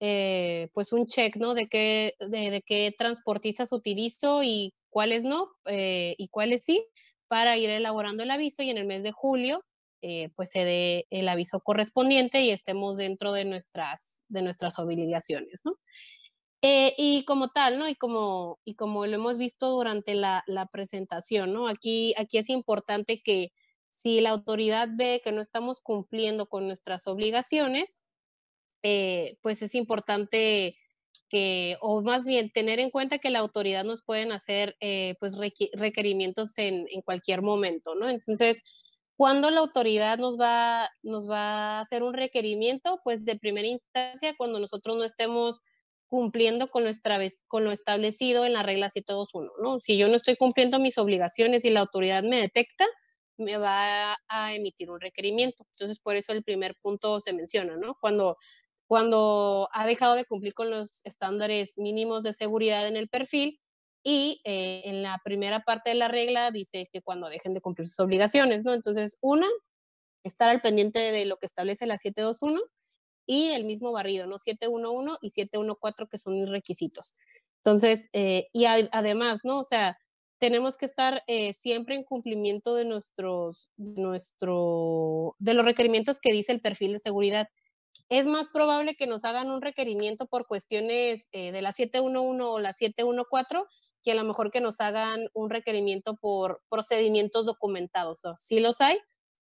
eh, pues un check, ¿no? De qué, de, qué transportistas utilizo y cuáles no eh, y cuáles sí, para ir elaborando el aviso y en el mes de julio, pues se dé el aviso correspondiente y estemos dentro de nuestras, de nuestras obligaciones, ¿no? Eh, y como tal, ¿no? Y como, y como lo hemos visto durante la, presentación, ¿no? Aquí, aquí es importante que si la autoridad ve que no estamos cumpliendo con nuestras obligaciones, eh, pues es importante que, o más bien tener en cuenta que la autoridad nos pueden hacer eh, pues requerimientos en, en, cualquier momento, ¿no? Entonces, cuando la autoridad nos va, nos va a hacer un requerimiento? Pues de primera instancia, cuando nosotros no estemos cumpliendo con lo, establecido en la regla 721, ¿no? Si yo no estoy cumpliendo mis obligaciones y la autoridad me detecta, me va a emitir un requerimiento. Entonces, por eso el primer punto se menciona, ¿no? Cuando, cuando ha dejado de cumplir con los estándares mínimos de seguridad en el perfil y eh, en la primera parte de la regla dice que cuando dejen de cumplir sus obligaciones, ¿no? Entonces, una, estar al pendiente de lo que establece la 721 y el mismo barrido, ¿no? 711 y 714 que son mis requisitos. Entonces, eh, y además, ¿no? O sea, tenemos que estar eh, siempre en cumplimiento de nuestros, de nuestro, de los requerimientos que dice el perfil de seguridad. Es más probable que nos hagan un requerimiento por cuestiones eh, de la 711 o la 714 que a lo mejor que nos hagan un requerimiento por procedimientos documentados. O sea, los hay,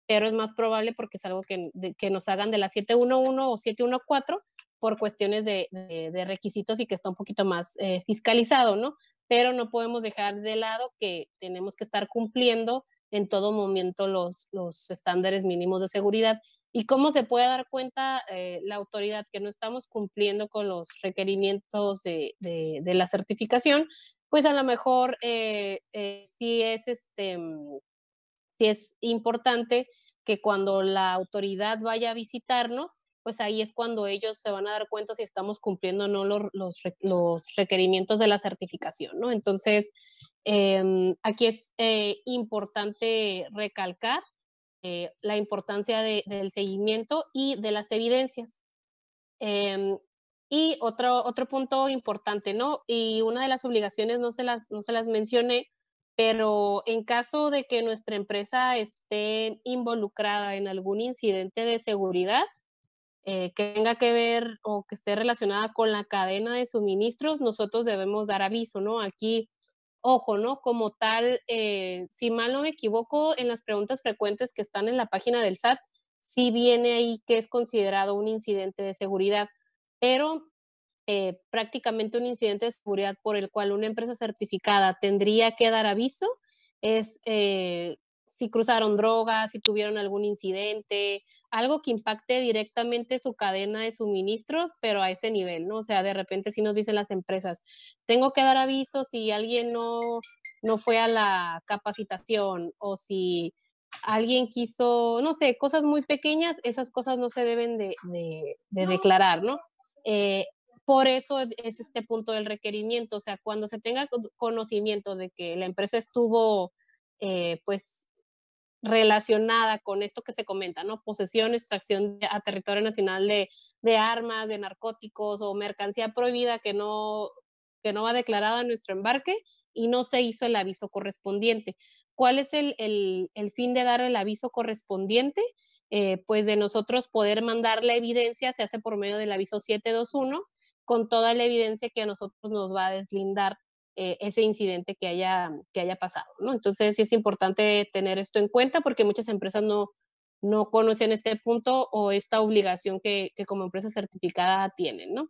pero es más probable porque es algo que, nos hagan de la 711 o 714 por cuestiones de, requisitos y que está un poquito más eh, fiscalizado, ¿no? Pero no podemos dejar de lado que tenemos que estar cumpliendo en todo momento los, los estándares mínimos de seguridad. ¿Y cómo se puede dar cuenta eh, la autoridad que no estamos cumpliendo con los requerimientos de, la certificación? Pues a lo mejor eh, si es este, mm, si es importante que cuando la autoridad vaya a visitarnos, pues ahí es cuando ellos se van a dar cuenta si estamos cumpliendo o no los, los, requerimientos de la certificación, ¿no? Entonces, em, aquí es eh, importante recalcar eh, la importancia del seguimiento y de las evidencias. Em, y otro, otro punto importante, ¿no? Y una de las obligaciones, no se las, no se las mencioné, pero en caso de que nuestra empresa esté involucrada en algún incidente de seguridad eh, que tenga que ver o que esté relacionada con la cadena de suministros, nosotros debemos dar aviso, ¿no? Aquí, ojo, ¿no? Como tal, eh, si mal no me equivoco, en las preguntas frecuentes que están en la página del SAT, sí viene ahí que es considerado un incidente de seguridad, pero eh, prácticamente un incidente de seguridad por el cual una empresa certificada tendría que dar aviso es eh, si cruzaron drogas, si tuvieron algún incidente, algo que impacte directamente su cadena de suministros, pero a ese nivel, ¿no? O sea, de repente si nos dicen las empresas, tengo que dar aviso si alguien no, no fue a la capacitación o si alguien quiso, no sé, cosas muy pequeñas, esas cosas no se deben de, declarar, ¿no? Eh, por eso es este punto del requerimiento, o sea, cuando se tenga conocimiento de que la empresa estuvo, eh, pues, relacionada con esto que se comenta, ¿no? Posesión, extracción a territorio nacional de, armas, de narcóticos o mercancía prohibida que no, que no va declarada en nuestro embarque y no se hizo el aviso correspondiente. ¿Cuál es el, fin de dar el aviso correspondiente? Eh, pues de nosotros poder mandar la evidencia, se hace por medio del aviso 721, con toda la evidencia que a nosotros nos va a deslindar eh, ese incidente que haya, que haya pasado, ¿no? Entonces sí es importante tener esto en cuenta porque muchas empresas no, no conocen este punto o esta obligación que, como empresa certificada tienen, ¿no?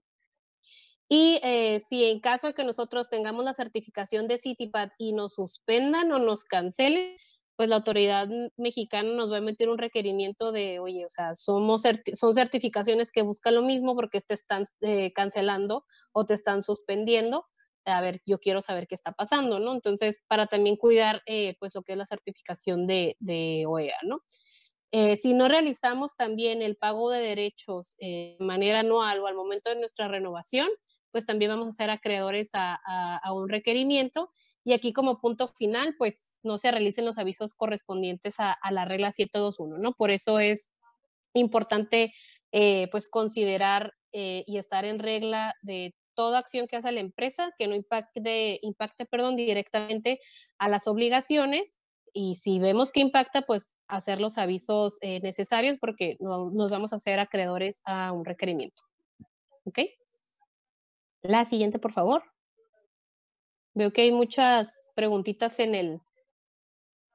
Y eh, si en caso de que nosotros tengamos la certificación de Citipad y nos suspendan o nos cancelen, pues la autoridad mexicana nos va a emitir un requerimiento de, oye, o sea, son certificaciones que buscan lo mismo porque te están eh, cancelando o te están suspendiendo. A ver, yo quiero saber qué está pasando, ¿no? Entonces, para también cuidar, eh, pues, lo que es la certificación de, OEA, ¿no? Eh, si no realizamos también el pago de derechos de manera anual o al momento de nuestra renovación, pues también vamos a ser acreedores a un requerimiento y aquí como punto final, pues no se realicen los avisos correspondientes a, la regla 721, ¿no? Por eso es importante eh, pues considerar eh, y estar en regla de toda acción que hace la empresa que no impacte, impacte perdón, directamente a las obligaciones y si vemos que impacta, pues hacer los avisos eh, necesarios porque no, nos vamos a hacer acreedores a un requerimiento. ¿Ok? La siguiente, por favor. Veo que hay muchas preguntitas en el,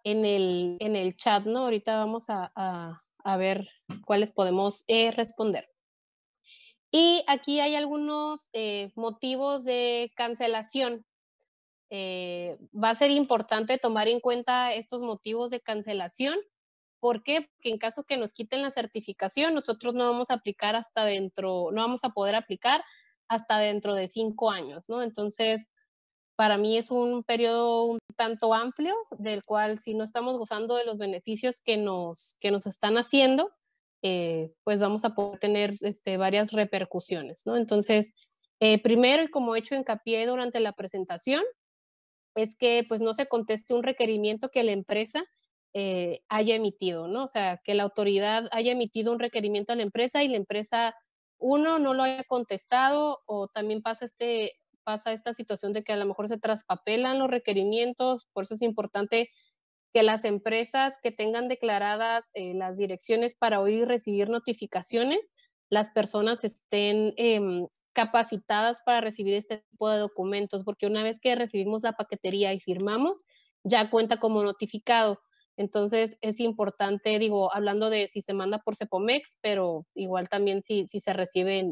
en el, en el chat, ¿no? Ahorita vamos a, ver cuáles podemos eh, responder. Y aquí hay algunos eh, motivos de cancelación. Eh, va a ser importante tomar en cuenta estos motivos de cancelación. ¿Por qué? Porque en caso que nos quiten la certificación, nosotros no vamos a aplicar hasta dentro, no vamos a poder aplicar hasta dentro de cinco años, ¿no? Entonces, para mí es un periodo un tanto amplio, del cual si no estamos gozando de los beneficios que nos, que nos están haciendo, eh, pues vamos a poder tener este, varias repercusiones, ¿no? Entonces, eh, primero, y como he hecho hincapié durante la presentación, es que pues no se conteste un requerimiento que la empresa eh, haya emitido, ¿no? O sea, que la autoridad haya emitido un requerimiento a la empresa y la empresa, uno, no lo haya contestado o también pasa este pasa esta situación de que a lo mejor se traspapelan los requerimientos, por eso es importante que las empresas que tengan declaradas eh, las direcciones para oír y recibir notificaciones, las personas estén em, capacitadas para recibir este tipo de documentos, porque una vez que recibimos la paquetería y firmamos, ya cuenta como notificado. Entonces es importante, digo, hablando de si se manda por Cepomex, pero igual también si, se recibe en,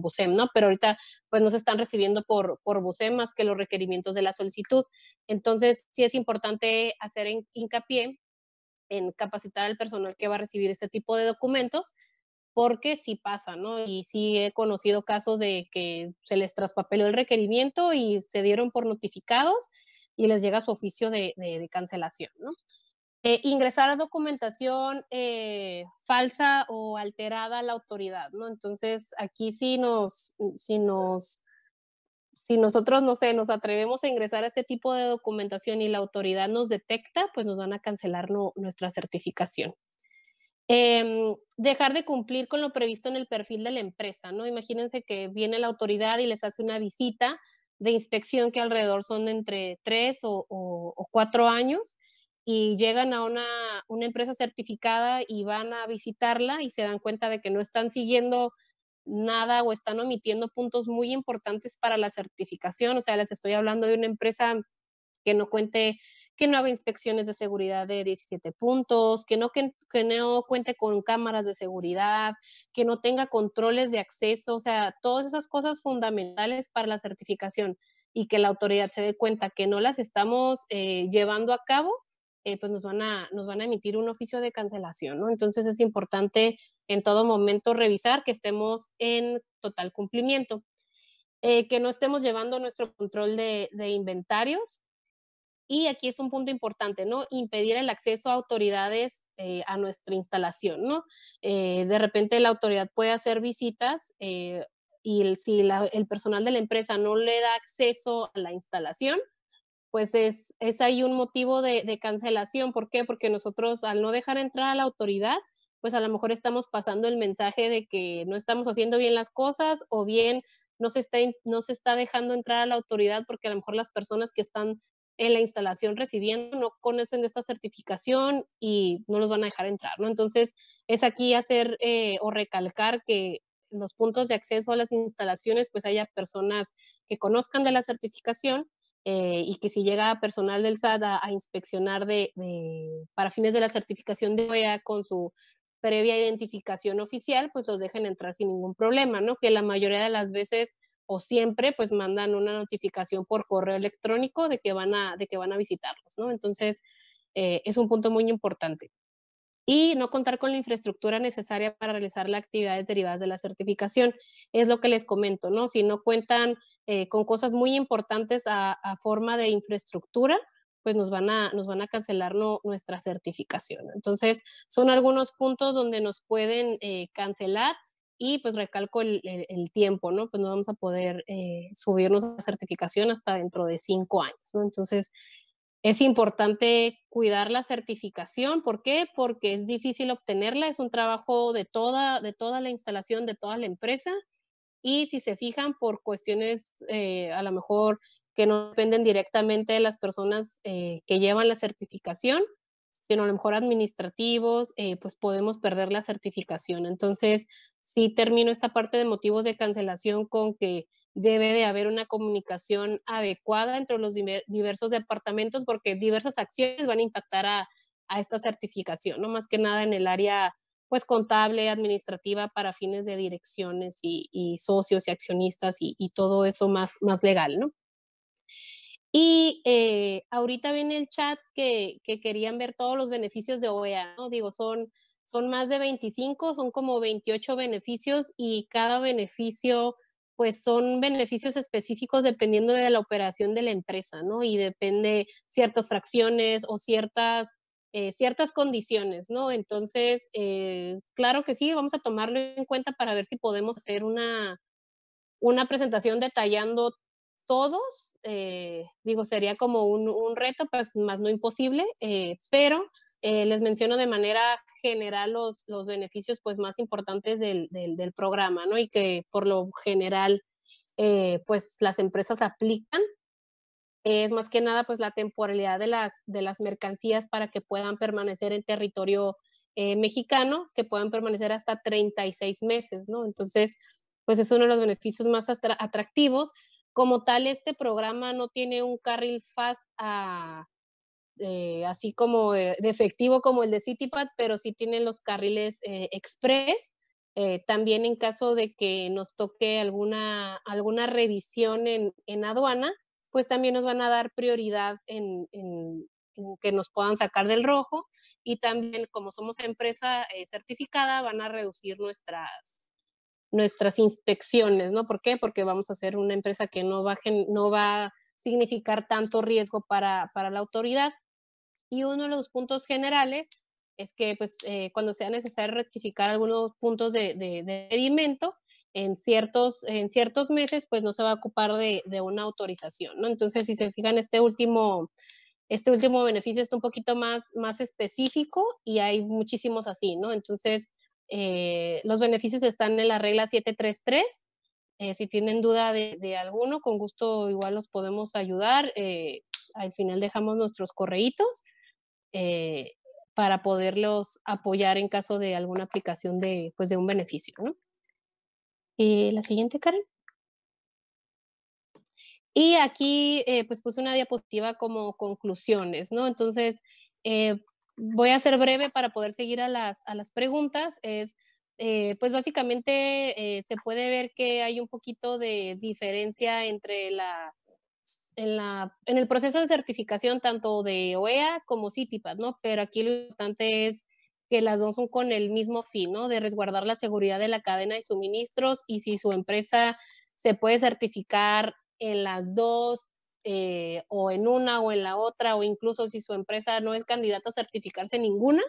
BUSEM, eh, en, ¿no? Pero ahorita pues no se están recibiendo por, por más que los requerimientos de la solicitud. Entonces sí es importante hacer hincapié en capacitar al personal que va a recibir este tipo de documentos, porque sí pasa, ¿no? Y sí he conocido casos de que se les traspapeló el requerimiento y se dieron por notificados y les llega su oficio de, cancelación, ¿no? Eh, ingresar a documentación eh, falsa o alterada a la autoridad, ¿no? Entonces, aquí sí nos, si nos, si nosotros, no sé, nos atrevemos a ingresar a este tipo de documentación y la autoridad nos detecta, pues nos van a cancelar nuestra certificación. Em, dejar de cumplir con lo previsto en el perfil de la empresa, ¿no? Imagínense que viene la autoridad y les hace una visita, de inspección que alrededor son entre tres o, cuatro años y llegan a una, una, empresa certificada y van a visitarla y se dan cuenta de que no están siguiendo nada o están omitiendo puntos muy importantes para la certificación. O sea, les estoy hablando de una empresa que no cuente, que no haga inspecciones de seguridad de 17 puntos, que no, que, no cuente con cámaras de seguridad, que no tenga controles de acceso, o sea, todas esas cosas fundamentales para la certificación y que la autoridad se dé cuenta que no las estamos eh, llevando a cabo, eh, pues nos van, a, nos van a emitir un oficio de cancelación, ¿no? Entonces es importante en todo momento revisar que estemos en total cumplimiento, eh, que no estemos llevando nuestro control de inventarios, y aquí es un punto importante, ¿no? Impedir el acceso a autoridades eh, a nuestra instalación, ¿no? Eh, de repente la autoridad puede hacer visitas eh, y si el personal de la empresa no le da acceso a la instalación, pues es, ahí un motivo de, cancelación. ¿Por qué? Porque nosotros al no dejar entrar a la autoridad, pues a lo mejor estamos pasando el mensaje de que no estamos haciendo bien las cosas o bien no se está, no se está dejando entrar a la autoridad porque a lo mejor las personas que están en la instalación recibiendo, no conocen de esta certificación y no los van a dejar entrar, ¿no? Entonces, es aquí hacer eh, o recalcar que los puntos de acceso a las instalaciones, pues haya personas que conozcan de la certificación eh, y que si llega personal del SAT a, inspeccionar de, para fines de la certificación de OEA con su previa identificación oficial, pues los dejen entrar sin ningún problema, ¿no? Que la mayoría de las veces o siempre pues mandan una notificación por correo electrónico de que van a, de que van a visitarlos, ¿no? Entonces, eh, es un punto muy importante. Y no contar con la infraestructura necesaria para realizar las actividades derivadas de la certificación. Es lo que les comento, ¿no? Si no cuentan eh, con cosas muy importantes a, forma de infraestructura, pues nos van a, nos van a cancelar nuestra certificación. Entonces, son algunos puntos donde nos pueden eh, cancelar y pues recalco el, tiempo, ¿no? Pues no vamos a poder eh, subirnos a la certificación hasta dentro de cinco años, ¿no? Entonces, es importante cuidar la certificación. ¿Por qué? Porque es difícil obtenerla, es un trabajo de toda, de toda la instalación, de toda la empresa. Y si se fijan por cuestiones eh, a lo mejor que no dependen directamente de las personas eh, que llevan la certificación, sino a lo mejor administrativos, eh, pues podemos perder la certificación. Entonces, sí termino esta parte de motivos de cancelación con que debe de haber una comunicación adecuada entre los diversos departamentos porque diversas acciones van a impactar a, esta certificación, no más que nada en el área pues contable, administrativa para fines de direcciones y, socios y accionistas y, todo eso más, más legal, ¿no? Y eh, ahorita viene el chat que, querían ver todos los beneficios de OEA, ¿no? Digo, son, son más de 25, son como 28 beneficios y cada beneficio, pues son beneficios específicos dependiendo de la operación de la empresa, ¿no? Y depende ciertas fracciones o ciertas, eh, ciertas condiciones, ¿no? Entonces, eh, claro que sí, vamos a tomarlo en cuenta para ver si podemos hacer una, una presentación detallando todos, eh, digo, sería como un, reto, pues más no imposible, eh, pero eh, les menciono de manera general los, los beneficios pues más importantes del, del, programa, ¿no? Y que por lo general pues las empresas aplican. Es más que nada pues la temporalidad de las, de las mercancías para que puedan permanecer en territorio mexicano, que puedan permanecer hasta 36 meses, ¿no? Entonces, pues es uno de los beneficios más atractivos como tal, este programa no tiene un carril fast ah, eh, así como eh, de, efectivo como el de CityPad, pero sí tienen los carriles eh, express. también en caso de que nos toque alguna, alguna revisión en, aduana, pues también nos van a dar prioridad en, que nos puedan sacar del rojo y también como somos empresa certificada van a reducir nuestras, nuestras inspecciones, ¿no? ¿Por qué? Porque vamos a ser una empresa que no va, no va a significar tanto riesgo para, la autoridad. Y uno de los puntos generales es que pues, eh, cuando sea necesario rectificar algunos puntos de, de, pedimento, en ciertos, en ciertos meses, pues no se va a ocupar de, una autorización, ¿no? Entonces, si se fijan, este último, este último beneficio está un poquito más, más específico y hay muchísimos así, ¿no? Entonces, eh, los beneficios están en la regla 733. Eh, si tienen duda de, alguno, con gusto igual los podemos ayudar. Eh, al final dejamos nuestros correitos para poderlos apoyar en caso de alguna aplicación de, pues, de un beneficio. Y la siguiente, Karen. Y aquí pues puse una diapositiva como conclusiones, ¿no? Entonces, eh, voy a ser breve para poder seguir a las, preguntas. Es, eh, pues básicamente eh, se puede ver que hay un poquito de diferencia entre la, en, la, en el proceso de certificación tanto de OEA como CITIPAD, ¿no? Pero aquí lo importante es que las dos son con el mismo fin, ¿no? De resguardar la seguridad de la cadena de suministros y si su empresa se puede certificar en las dos eh, o en una o en la otra, o incluso si su empresa no es candidata a certificarse ninguna,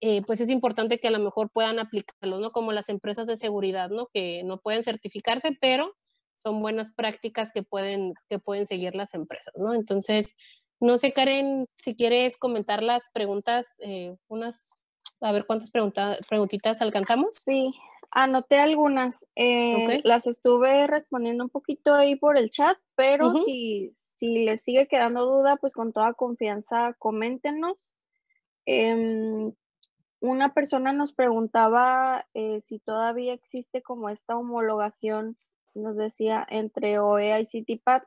eh, pues es importante que a lo mejor puedan aplicarlo ¿no? Como las empresas de seguridad, ¿no? Que no pueden certificarse, pero son buenas prácticas que pueden, que pueden seguir las empresas, ¿no? Entonces, no sé, Karen, si quieres comentar las preguntas, eh, unas, a ver cuántas preguntas preguntitas alcanzamos. Sí, anoté algunas. Eh, las estuve respondiendo un poquito ahí por el chat, pero si, les sigue quedando duda, pues con toda confianza coméntenos. Em, una persona nos preguntaba eh, si todavía existe como esta homologación, nos decía, entre OEA y Citipad,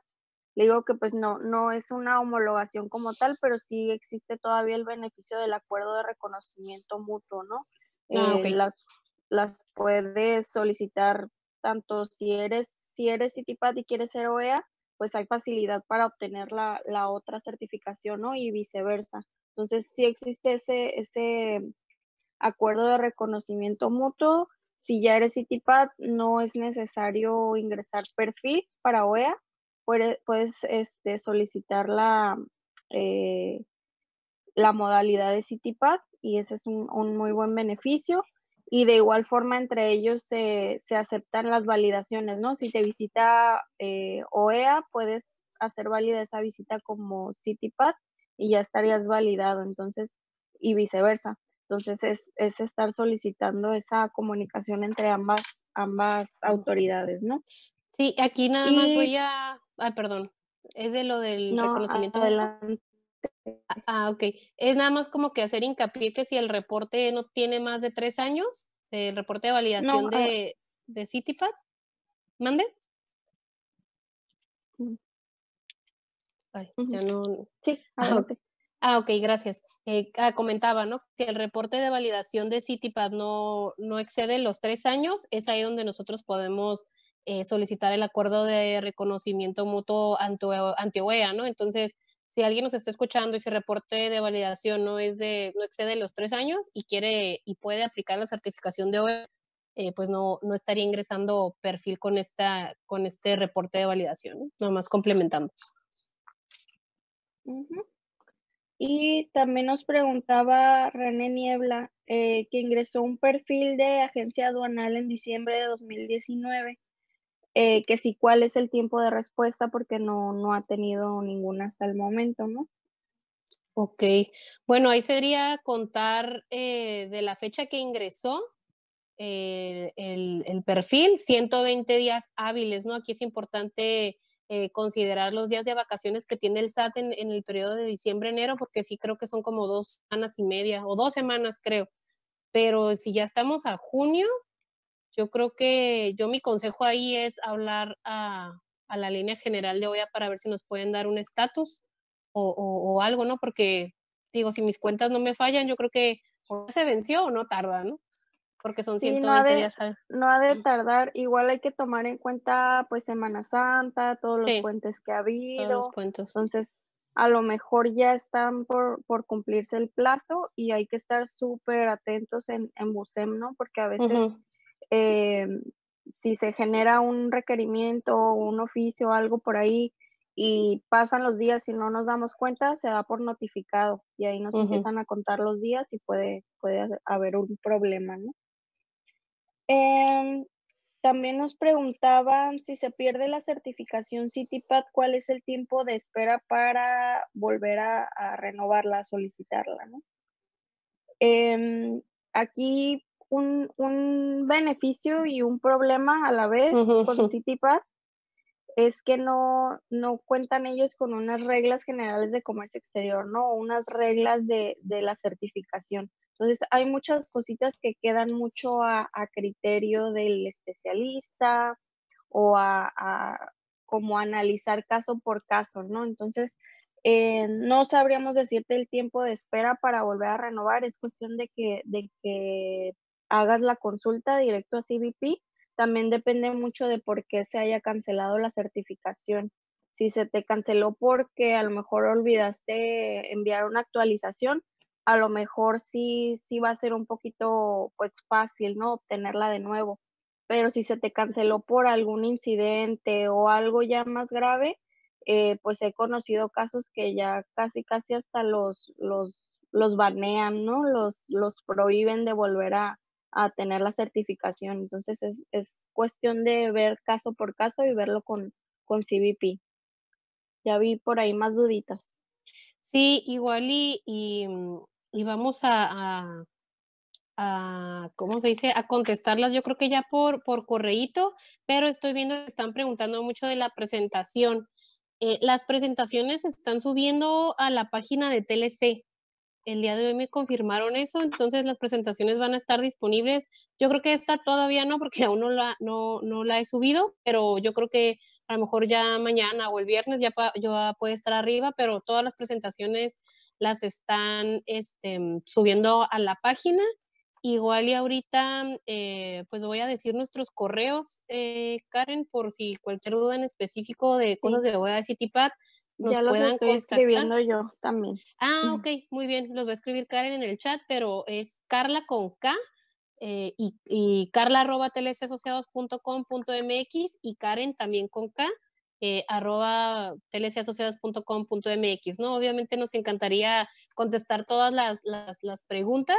Le digo que pues no, no es una homologación como tal, pero sí existe todavía el beneficio del acuerdo de reconocimiento mutuo, ¿no? Ah, eh, las las puedes solicitar tanto si eres, si eres y quieres ser OEA, pues hay facilidad para obtener la, otra certificación, Y viceversa. Entonces, si existe ese, ese acuerdo de reconocimiento mutuo. Si ya eres Citipad, no es necesario ingresar perfil para OEA. Puedes, este, solicitar la, eh, la modalidad de Citipad y ese es un, un muy buen beneficio y de igual forma entre ellos se, se aceptan las validaciones, ¿no? Si te visita eh, OEA, puedes hacer válida esa visita como CityPad y ya estarías validado, entonces, y viceversa. Entonces es, estar solicitando esa comunicación entre ambas, ambas autoridades, ¿no? Sí, aquí nada más voy a... Ay, perdón. Es de lo del no, reconocimiento. Adelante. Ah, ok. Es nada más como que hacer hincapié que si el reporte no tiene más de tres años, eh, el reporte de validación de, de mande. Mm. ya no. Sí, ah, okay. ah, ok, gracias. Eh, ah, comentaba, ¿no? Si el reporte de validación de CITIPAD no, no excede los tres años, es ahí donde nosotros podemos eh, solicitar el acuerdo de reconocimiento mutuo ante, ante OEA, ¿no? Entonces, si alguien nos está escuchando y su reporte de validación no es de, no excede los tres años y quiere y puede aplicar la certificación de hoy, eh, pues no, no estaría ingresando perfil con esta, con este reporte de validación, nomás complementando. Y también nos preguntaba René Niebla, eh, que ingresó un perfil de agencia aduanal en diciembre de 2019 eh, que si cuál es el tiempo de respuesta, porque no, no ha tenido ninguna hasta el momento, ¿no? Ok, bueno, ahí sería contar eh, de la fecha que ingresó eh, el, el, perfil, 120 días hábiles, ¿no? Aquí es importante considerar los días de vacaciones que tiene el SAT en el periodo de diciembre-enero, porque sí creo que son como dos semanas y media o dos semanas, creo. Pero si ya estamos a junio, yo creo que yo mi consejo ahí es hablar a, la línea general de OEA para ver si nos pueden dar un estatus o, algo, ¿no? Porque digo, si mis cuentas no me fallan, yo creo que se venció o no tarda, ¿no? Porque son 120 no días. No ha de tardar, igual hay que tomar en cuenta pues Semana Santa, todos los puentes que ha habido. Todos los cuentos. Entonces, a lo mejor ya están por, por cumplirse el plazo y hay que estar súper atentos en, en Busem, ¿no? Porque a veces... Em, si se genera un requerimiento, un oficio, o algo por ahí, y pasan los días y no nos damos cuenta, se da por notificado y ahí nos empiezan a contar los días y puede, puede haber un problema, em, también nos preguntaban si se pierde la certificación CityPad, cuál es el tiempo de espera para volver a, renovarla, solicitarla, ¿no? Em, aquí un, beneficio y un problema a la vez con es que no, no cuentan ellos con unas reglas generales de comercio exterior, ¿no? Unas reglas de, de la certificación. Entonces, hay muchas cositas que quedan mucho a, criterio del especialista o a, como analizar caso por caso, ¿no? Entonces, eh, no sabríamos decirte el tiempo de espera para volver a renovar, es cuestión de que, de que hagas la consulta directo a CBP. También depende mucho de por qué se haya cancelado la certificación. Si se te canceló porque a lo mejor olvidaste enviar una actualización, a lo mejor sí, sí va a ser un poquito pues fácil, ¿no? Obtenerla de nuevo. Pero si se te canceló por algún incidente o algo ya más grave, eh, pues he conocido casos que ya casi casi hasta los, los, los banean, ¿no? Los, los prohíben de volver a, a tener la certificación. Entonces es, cuestión de ver caso por caso y verlo con, con CBP. Ya vi por ahí más duditas. Sí, igual y, mm, vamos a, ¿cómo se dice? A contestarlas, yo creo que ya por, por correíto, pero estoy viendo que están preguntando mucho de la presentación. Eh, las presentaciones están subiendo a la página de TLC el día de hoy me confirmaron eso, entonces las presentaciones van a estar disponibles. Yo creo que esta todavía no, porque aún no la, no, la he subido, pero yo creo que a lo mejor ya mañana o el viernes ya, yo puede estar arriba, pero todas las presentaciones las están este, subiendo a la página. Igual y ahorita, eh, pues voy a decir nuestros correos, eh, Karen, por si cualquier duda en específico de cosas de OEA decir Pat, nos ya los estoy escribiendo yo también. Ah, ok, muy bien. Los va a escribir Karen en el chat, pero es Carla con K eh, y, y, carla arroba y Karen también con K eh, arroba ¿no? Obviamente nos encantaría contestar todas las, preguntas,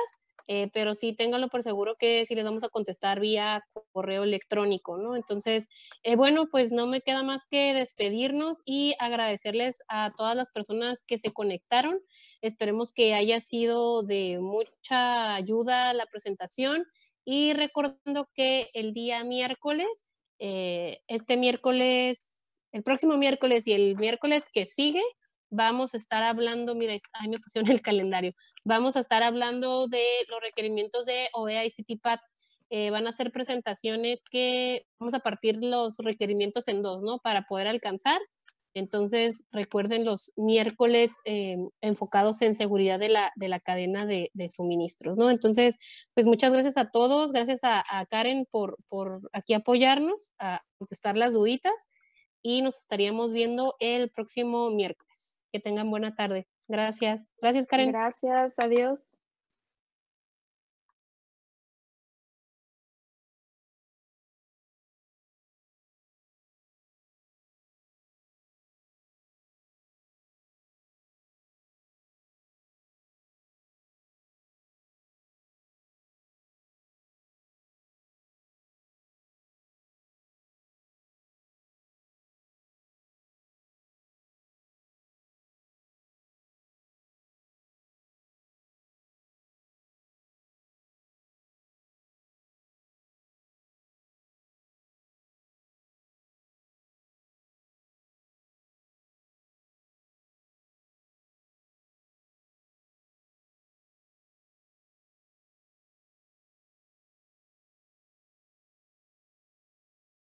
eh, pero sí ténganlo por seguro que si les vamos a contestar vía correo electrónico, ¿no? Entonces, eh, bueno, pues no me queda más que despedirnos y agradecerles a todas las personas que se conectaron. Esperemos que haya sido de mucha ayuda la presentación y recordando que el día miércoles, eh, este miércoles el próximo miércoles y el miércoles que sigue vamos a estar hablando, mira, ahí me pusieron el calendario, vamos a estar hablando de los requerimientos de OEA y CityPad. Eh, van a ser presentaciones que vamos a partir los requerimientos en dos, ¿no? Para poder alcanzar. Entonces, recuerden los miércoles eh, enfocados en seguridad de la, cadena de, suministros, ¿no? Entonces, pues muchas gracias a todos, gracias a, Karen por, por aquí apoyarnos, a contestar las duditas y nos estaríamos viendo el próximo miércoles. Que tengan buena tarde. Gracias. Gracias, Karen. Gracias. Adiós.